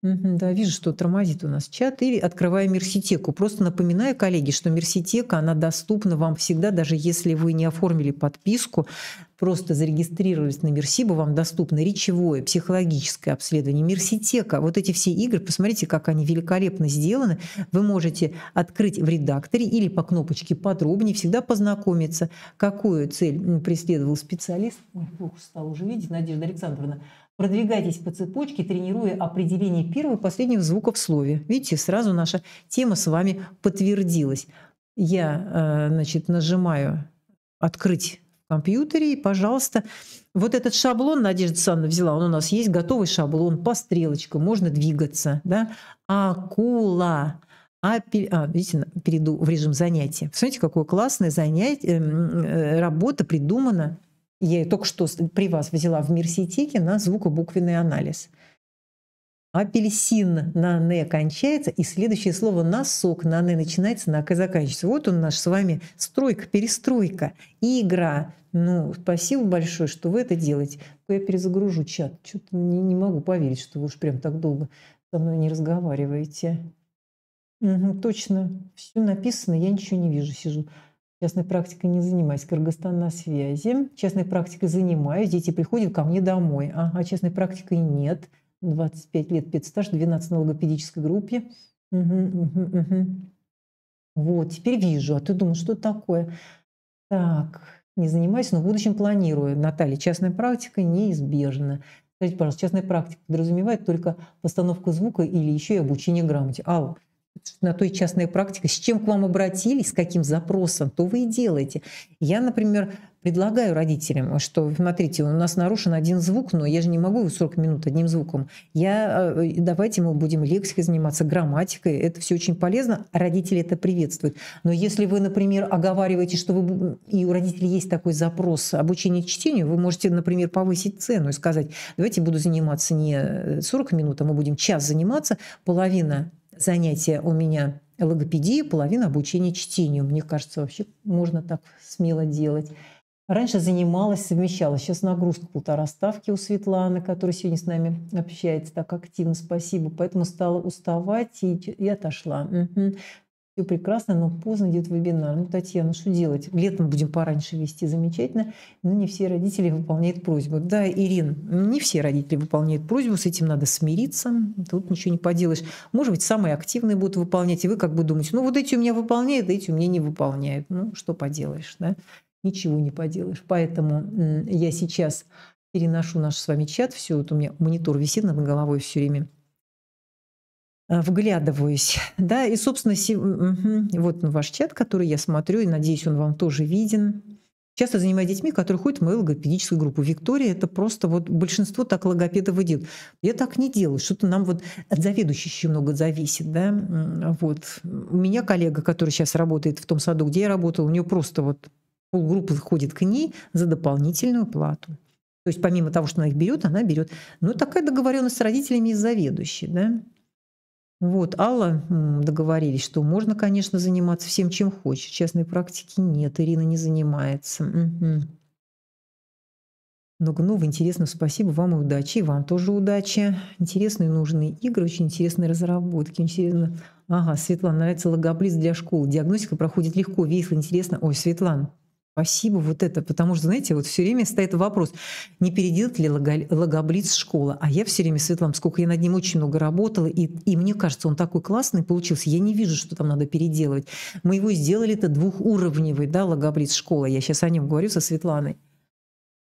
Speaker 1: да, вижу, что тормозит у нас чат. И открываю Мерситеку. Просто напоминаю, коллеги, что Мерситека, она доступна вам всегда, даже если вы не оформили подписку, просто зарегистрировались на Мерсибо, вам доступно речевое, психологическое обследование, Мерситека. Вот эти все игры, посмотрите, как они великолепно сделаны. Вы можете открыть в редакторе или по кнопочке подробнее, всегда познакомиться, какую цель преследовал специалист. Ой, плохо стал уже видеть, Надежда Александровна. Продвигайтесь по цепочке, тренируя определение первого и последнего звука в слове. Видите, сразу наша тема с вами подтвердилась. Я, э, значит, нажимаю «Открыть» в компьютере, и, пожалуйста, вот этот шаблон Надежда Санна взяла, он у нас есть, готовый шаблон по стрелочкам, можно двигаться, да? Акула. Апель... А, видите, перейду в режим занятия. Смотрите, какое классное занятие, эм, э, работа придумана я только что при вас взяла в мир сетики на звукобуквенный анализ. Апельсин на не кончается, и следующее слово «носок» на не начинается, на «к» заканчивается. Вот он наш с вами стройка-перестройка игра. Ну, спасибо большое, что вы это делаете. Я перезагружу чат. Что-то не, не могу поверить, что вы уж прям так долго со мной не разговариваете. Угу, точно, все написано, я ничего не вижу, сижу. Частной практикой не занимаюсь. Кыргызстан на связи. Частной практикой занимаюсь. Дети приходят ко мне домой. А, а частной практикой нет. 25 лет педстаж, 12 на группе. Угу, угу, угу. Вот, теперь вижу. А ты думал, что такое? Так, не занимаюсь, но в будущем планирую. Наталья, частная практика неизбежна. Скажите, пожалуйста, частная практика подразумевает только постановку звука или еще и обучение грамоте? Алла, на той частной практике, с чем к вам обратились, с каким запросом, то вы и делаете. Я, например, предлагаю родителям, что, смотрите, у нас нарушен один звук, но я же не могу 40 минут одним звуком. Я, э, давайте мы будем лексикой заниматься, грамматикой, это все очень полезно, а родители это приветствуют. Но если вы, например, оговариваете, что вы, и у родителей есть такой запрос обучения чтению, вы можете, например, повысить цену и сказать, давайте буду заниматься не 40 э, минут, а мы будем час заниматься, половина занятия у меня логопедия, половина обучения чтению. Мне кажется, вообще можно так смело делать. Раньше занималась, совмещала. Сейчас нагрузка полтора ставки у Светланы, которая сегодня с нами общается так активно. Спасибо. Поэтому стала уставать и, и отошла. Угу. Все прекрасно, но поздно идет вебинар. Ну, Татьяна, ну, что делать? Летом будем пораньше вести, замечательно. Но не все родители выполняют просьбу. Да, Ирин, не все родители выполняют просьбу, с этим надо смириться. Тут ничего не поделаешь. Может быть, самые активные будут выполнять, и вы как бы думаете, ну вот эти у меня выполняют, а эти у меня не выполняют. Ну, что поделаешь, да? Ничего не поделаешь. Поэтому я сейчас переношу наш с вами чат. Все, вот у меня монитор висит над головой все время. Э, вглядываюсь. Да, и, собственно, си... угу. вот ваш чат, который я смотрю, и надеюсь, он вам тоже виден. Часто занимаюсь детьми, которые ходят в мою логопедическую группу. Виктория, это просто вот большинство так логопедов и делают. Я так не делаю. Что-то нам вот от заведующей еще много зависит. Да? Вот. У меня коллега, который сейчас работает в том саду, где я работала, у нее просто вот полгруппы ходит к ней за дополнительную плату. То есть помимо того, что она их берет, она берет. Ну, такая договоренность с родителями и заведующей. Да? Вот, Алла договорились, что можно, конечно, заниматься всем, чем хочешь. Частной практики нет, Ирина не занимается. Угу. Много нового, интересно, спасибо вам и удачи, и вам тоже удачи. Интересные нужные игры, очень интересные разработки. Интересно. Ага, Светлана, нравится логоплиз для школы. Диагностика проходит легко, весело, интересно. Ой, Светлана, Спасибо, вот это, потому что, знаете, вот все время стоит вопрос, не переделать ли логоблиц школа. А я все время, Светлана, сколько я над ним очень много работала, и, и мне кажется, он такой классный получился, я не вижу, что там надо переделывать. Мы его сделали это двухуровневый, да, логоблиц школа, я сейчас о нем говорю со Светланой.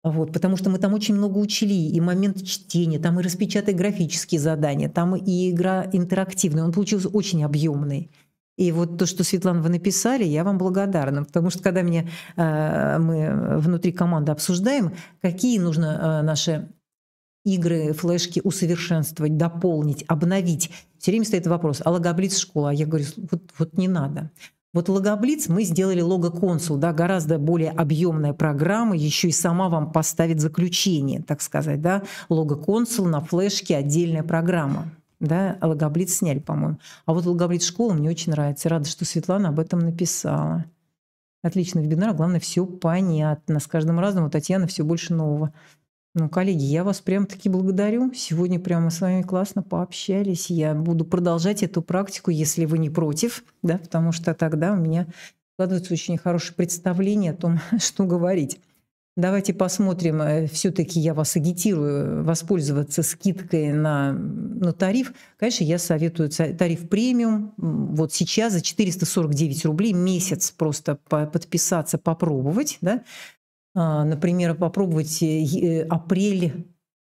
Speaker 1: Вот, потому что мы там очень много учили, и момент чтения, там и распечатать графические задания, там и игра интерактивная. Он получился очень объемный. И вот то, что, Светлана, вы написали, я вам благодарна, потому что когда меня, э, мы внутри команды обсуждаем, какие нужно э, наши игры, флешки усовершенствовать, дополнить, обновить. Все время стоит вопрос, а логоблиц школа? я говорю, вот, вот не надо. Вот логоблиц мы сделали логоконсул, да, гораздо более объемная программа, еще и сама вам поставит заключение, так сказать, да, логоконсул на флешке отдельная программа да, логоблит сняли, по-моему. А вот логоблит школа мне очень нравится. Рада, что Светлана об этом написала. Отличный вебинар, главное, все понятно. С каждым разом у Татьяны все больше нового. Ну, коллеги, я вас прям-таки благодарю. Сегодня прямо с вами классно пообщались. Я буду продолжать эту практику, если вы не против, да, потому что тогда у меня складывается очень хорошее представление о том, что говорить. Давайте посмотрим, э, все-таки я вас агитирую воспользоваться скидкой на, на тариф. Конечно, я советую тариф премиум. Вот сейчас за 449 рублей месяц просто подписаться, попробовать. Да? А, например, попробовать э, э, апрель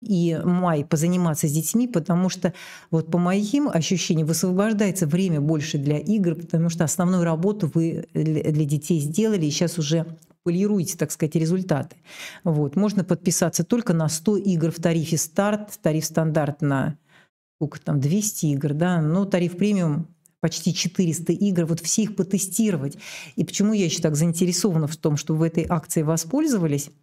Speaker 1: и май позаниматься с детьми, потому что вот по моим ощущениям высвобождается время больше для игр, потому что основную работу вы для детей сделали, и сейчас уже полируете, так сказать, результаты. Вот. Можно подписаться только на 100 игр в тарифе старт, тариф стандарт на сколько там, 200 игр, да, но тариф премиум почти 400 игр, вот все их потестировать. И почему я еще так заинтересована в том, что в этой акции воспользовались –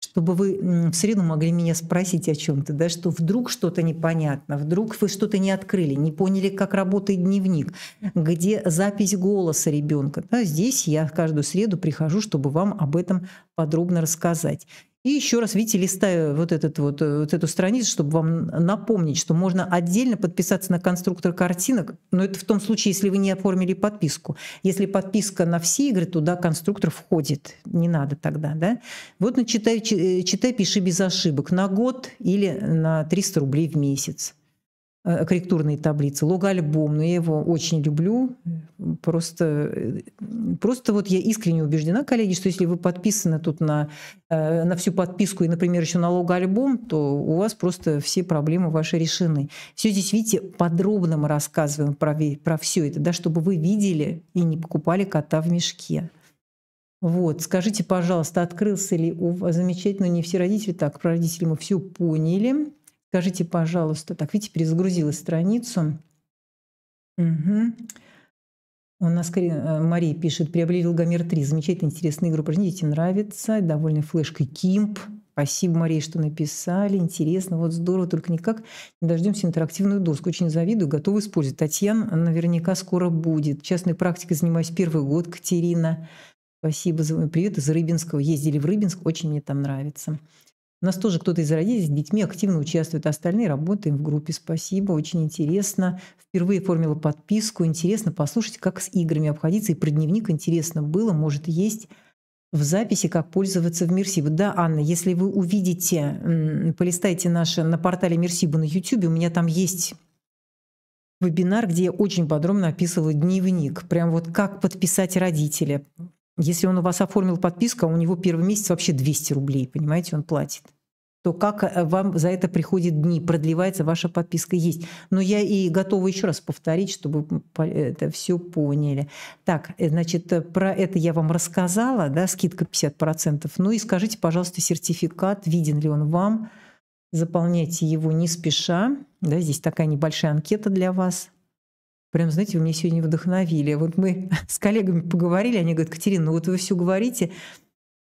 Speaker 1: чтобы вы в среду могли меня спросить о чем-то, да, что вдруг что-то непонятно, вдруг вы что-то не открыли, не поняли, как работает дневник, где запись голоса ребенка. Да, здесь я каждую среду прихожу, чтобы вам об этом подробно рассказать. И еще раз, видите, листаю вот, этот вот, э, вот эту страницу, чтобы вам напомнить, что можно отдельно подписаться на конструктор картинок, но это в том случае, если вы не оформили подписку. Если подписка на все игры, туда конструктор входит. Не надо тогда, да? Вот читай, э, читай, пиши без ошибок на год или на 300 рублей в месяц. Э, корректурные таблицы, логальбом, но я его очень люблю. Просто, э, просто вот я искренне убеждена, коллеги, что если вы подписаны тут на, э, на всю подписку и, например, еще на логальбом, то у вас просто все проблемы ваши решены. Все здесь, видите, подробно мы рассказываем про, про все это, да, чтобы вы видели и не покупали кота в мешке. Вот, скажите, пожалуйста, открылся ли у вас замечательно, ну, не все родители, так, про родителей мы все поняли. Скажите, пожалуйста, так, видите, перезагрузила страницу. Угу. У нас э, Мария пишет, приобрел Гомер 3. Замечательная, интересная игра. Упражнение нравится. Довольно флешкой Кимп. Спасибо, Мария, что написали. Интересно, вот здорово, только никак не дождемся интерактивную доску. Очень завидую, готова использовать. Татьяна наверняка скоро будет. Частной практикой занимаюсь первый год, Катерина. Спасибо за привет из Рыбинского. Ездили в Рыбинск, очень мне там нравится. У нас тоже кто-то из родителей с детьми активно участвует, а остальные работаем в группе. Спасибо, очень интересно. Впервые оформила подписку. Интересно послушать, как с играми обходиться. И про дневник интересно было, может, есть в записи, как пользоваться в Мирсибу. Да, Анна, если вы увидите, полистайте наше на портале Мирсибу на YouTube, у меня там есть вебинар, где я очень подробно описывала дневник. Прям вот как подписать родителя, если он у вас оформил подписку, а у него первый месяц вообще 200 рублей, понимаете, он платит то как э, вам за это приходят дни, продлевается ваша подписка есть. Но я и готова еще раз повторить, чтобы вы это все поняли. Так, э, значит, э, про это я вам рассказала, да, скидка 50%. Ну и скажите, пожалуйста, сертификат, виден ли он вам. Заполняйте его не спеша. Да, здесь такая небольшая анкета для вас. Прям, знаете, вы меня сегодня вдохновили. Вот мы с коллегами поговорили, они говорят, Катерина, ну вот вы все говорите,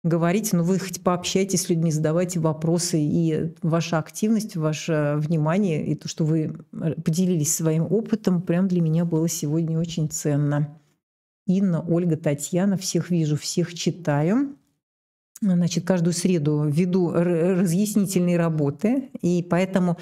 Speaker 1: говорите, ну вы хоть пообщайтесь с людьми, задавайте вопросы, и ваша активность, ваше внимание, и то, что вы э, поделились своим опытом, прям для меня было сегодня очень ценно. Инна, Ольга, Татьяна, всех вижу, всех читаю. Значит, каждую среду веду разъяснительные работы, и поэтому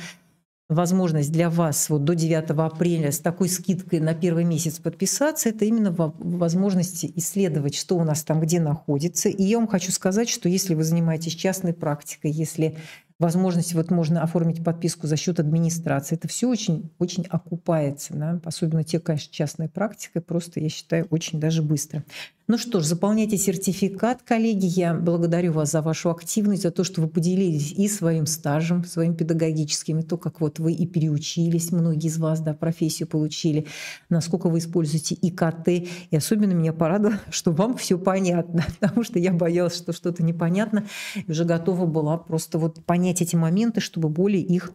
Speaker 1: возможность для вас вот до 9 апреля с такой скидкой на первый месяц подписаться, это именно возможность исследовать, что у нас там где находится. И я вам хочу сказать, что если вы занимаетесь частной практикой, если возможность вот можно оформить подписку за счет администрации, это все очень, очень окупается, да? особенно те, конечно, частной практикой, просто, я считаю, очень даже быстро. Ну что ж, заполняйте сертификат, коллеги. Я благодарю вас за вашу активность, за то, что вы поделились и своим стажем, своим педагогическим, и то, как вот вы и переучились, многие из вас, да, профессию получили, насколько вы используете ИКТ. И особенно меня порадовало, что вам все понятно, потому что я боялась, что что-то непонятно, и уже готова была просто вот понять эти моменты, чтобы более их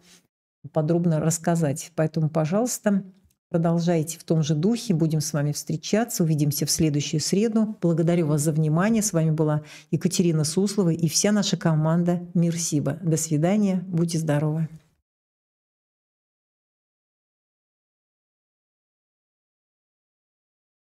Speaker 1: подробно рассказать. Поэтому, пожалуйста, Продолжайте в том же духе. Будем с вами встречаться. Увидимся в следующую среду. Благодарю вас за внимание. С вами была Екатерина Суслова и
Speaker 2: вся наша команда Мир До свидания. Будьте здоровы.